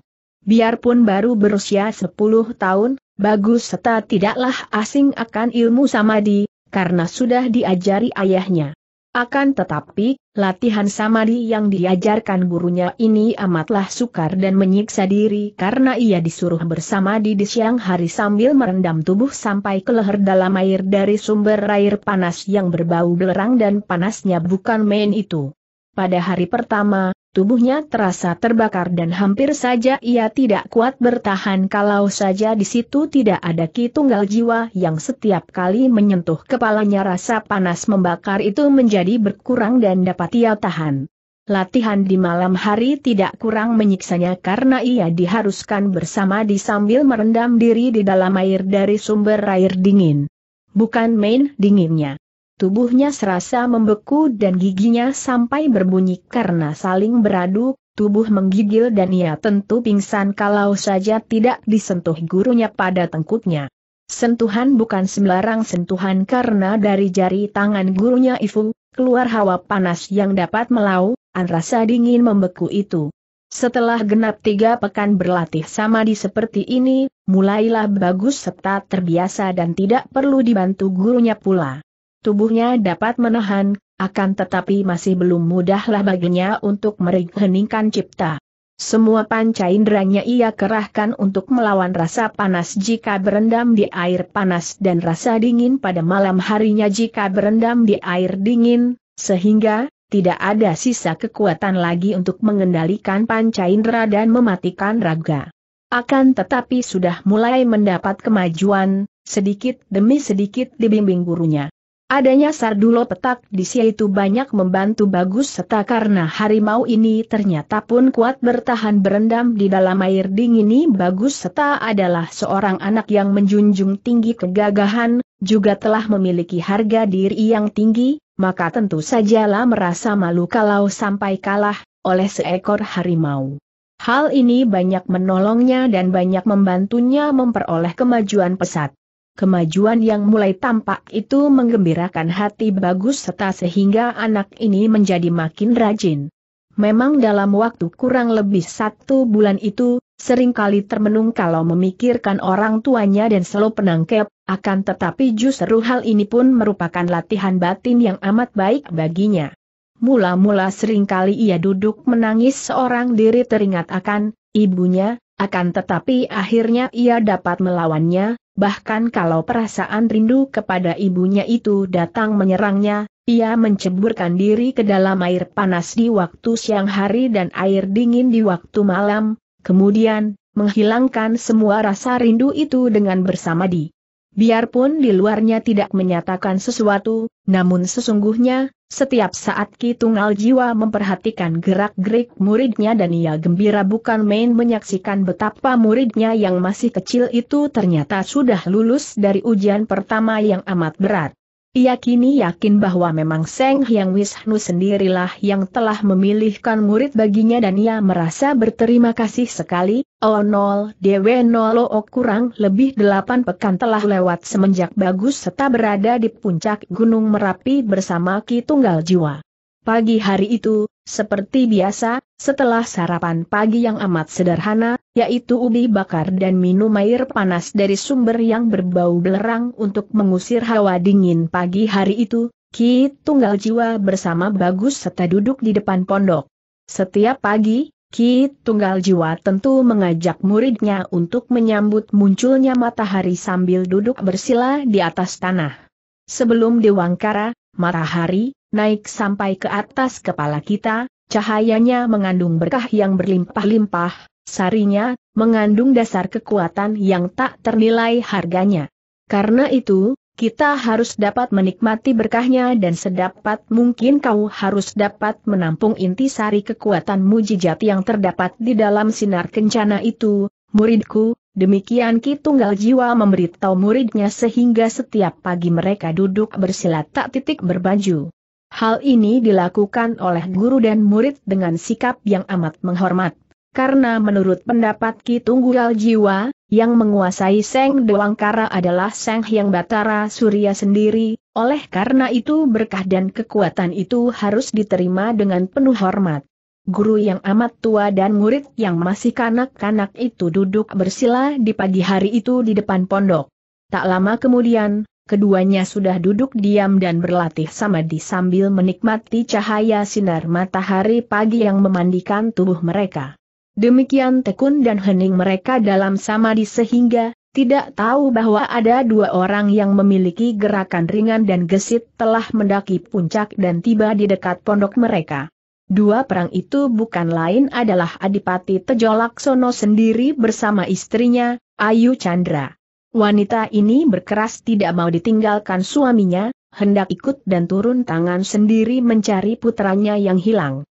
Speaker 1: biarpun baru berusia 10 tahun, bagus serta tidaklah asing akan ilmu samadi, karena sudah diajari ayahnya. Akan tetapi, latihan samadi yang diajarkan gurunya ini amatlah sukar dan menyiksa diri karena ia disuruh bersamadi di siang hari sambil merendam tubuh sampai ke leher dalam air dari sumber air panas yang berbau belerang dan panasnya bukan main itu. Pada hari pertama, Tubuhnya terasa terbakar dan hampir saja ia tidak kuat bertahan kalau saja di situ tidak ada Ki Tunggal Jiwa yang setiap kali menyentuh kepalanya rasa panas membakar itu menjadi berkurang dan dapat ia tahan. Latihan di malam hari tidak kurang menyiksanya karena ia diharuskan bersama di sambil merendam diri di dalam air dari sumber air dingin. Bukan main dinginnya. Tubuhnya serasa membeku dan giginya sampai berbunyi karena saling beradu, tubuh menggigil dan ia tentu pingsan kalau saja tidak disentuh gurunya pada tengkuknya. Sentuhan bukan sembarang sentuhan karena dari jari tangan gurunya Ifu, keluar hawa panas yang dapat melau, an rasa dingin membeku itu. Setelah genap tiga pekan berlatih sama di seperti ini, mulailah bagus serta terbiasa dan tidak perlu dibantu gurunya pula tubuhnya dapat menahan, akan tetapi masih belum mudahlah baginya untuk meriheningkan cipta. Semua panca inderanya ia kerahkan untuk melawan rasa panas jika berendam di air panas dan rasa dingin pada malam harinya jika berendam di air dingin, sehingga, tidak ada sisa kekuatan lagi untuk mengendalikan panca indera dan mematikan raga. Akan tetapi sudah mulai mendapat kemajuan, sedikit demi sedikit dibimbing gurunya. Adanya sardulo petak di itu banyak membantu bagus serta karena harimau ini ternyata pun kuat bertahan berendam di dalam air dingin ini bagus serta adalah seorang anak yang menjunjung tinggi kegagahan, juga telah memiliki harga diri yang tinggi, maka tentu sajalah merasa malu kalau sampai kalah oleh seekor harimau. Hal ini banyak menolongnya dan banyak membantunya memperoleh kemajuan pesat. Kemajuan yang mulai tampak itu menggembirakan hati bagus serta sehingga anak ini menjadi makin rajin. Memang dalam waktu kurang lebih satu bulan itu, seringkali termenung kalau memikirkan orang tuanya dan selalu penangkep, akan tetapi justru hal ini pun merupakan latihan batin yang amat baik baginya. Mula-mula seringkali ia duduk menangis seorang diri teringat akan, ibunya, akan tetapi akhirnya ia dapat melawannya, bahkan kalau perasaan rindu kepada ibunya itu datang menyerangnya, ia menceburkan diri ke dalam air panas di waktu siang hari dan air dingin di waktu malam, kemudian, menghilangkan semua rasa rindu itu dengan bersamadi. Biarpun di luarnya tidak menyatakan sesuatu, namun sesungguhnya, setiap saat Ki Tunggal Jiwa memperhatikan gerak-gerik muridnya dan ia gembira bukan main menyaksikan betapa muridnya yang masih kecil itu ternyata sudah lulus dari ujian pertama yang amat berat. Ia kini yakin bahwa memang Seng Hyang Wisnu sendirilah yang telah memilihkan murid baginya dan ia merasa berterima kasih sekali, Oh nol Dewe nol oh kurang lebih delapan pekan telah lewat semenjak bagus serta berada di puncak Gunung Merapi bersama Ki Tunggal Jiwa. Pagi hari itu, seperti biasa, setelah sarapan pagi yang amat sederhana, yaitu ubi bakar dan minum air panas dari sumber yang berbau belerang untuk mengusir hawa dingin pagi hari itu, Ki Tunggal Jiwa bersama Bagus serta duduk di depan pondok. Setiap pagi, Ki Tunggal Jiwa tentu mengajak muridnya untuk menyambut munculnya matahari sambil duduk bersila di atas tanah. Sebelum diwangkara, matahari naik sampai ke atas kepala kita, cahayanya mengandung berkah yang berlimpah-limpah, sarinya, mengandung dasar kekuatan yang tak ternilai harganya. Karena itu, kita harus dapat menikmati berkahnya dan sedapat mungkin kau harus dapat menampung inti sari kekuatan mujijat yang terdapat di dalam sinar kencana itu, muridku, Demikian Ki Tunggal Jiwa memberitahu muridnya sehingga setiap pagi mereka duduk bersila tak titik berbaju. Hal ini dilakukan oleh guru dan murid dengan sikap yang amat menghormat karena menurut pendapat Ki Tunggal Jiwa, yang menguasai Seng Dewangkara adalah Seng Hyang Batara Surya sendiri, oleh karena itu berkah dan kekuatan itu harus diterima dengan penuh hormat. Guru yang amat tua dan murid yang masih kanak-kanak itu duduk bersila di pagi hari itu di depan pondok. Tak lama kemudian, keduanya sudah duduk diam dan berlatih sama di sambil menikmati cahaya sinar matahari pagi yang memandikan tubuh mereka. Demikian tekun dan hening mereka dalam samadi sehingga, tidak tahu bahwa ada dua orang yang memiliki gerakan ringan dan gesit telah mendaki puncak dan tiba di dekat pondok mereka. Dua perang itu bukan lain adalah Adipati tejolaksono sendiri bersama istrinya, Ayu Chandra. Wanita ini berkeras tidak mau ditinggalkan suaminya, hendak ikut dan turun tangan sendiri mencari putranya yang hilang.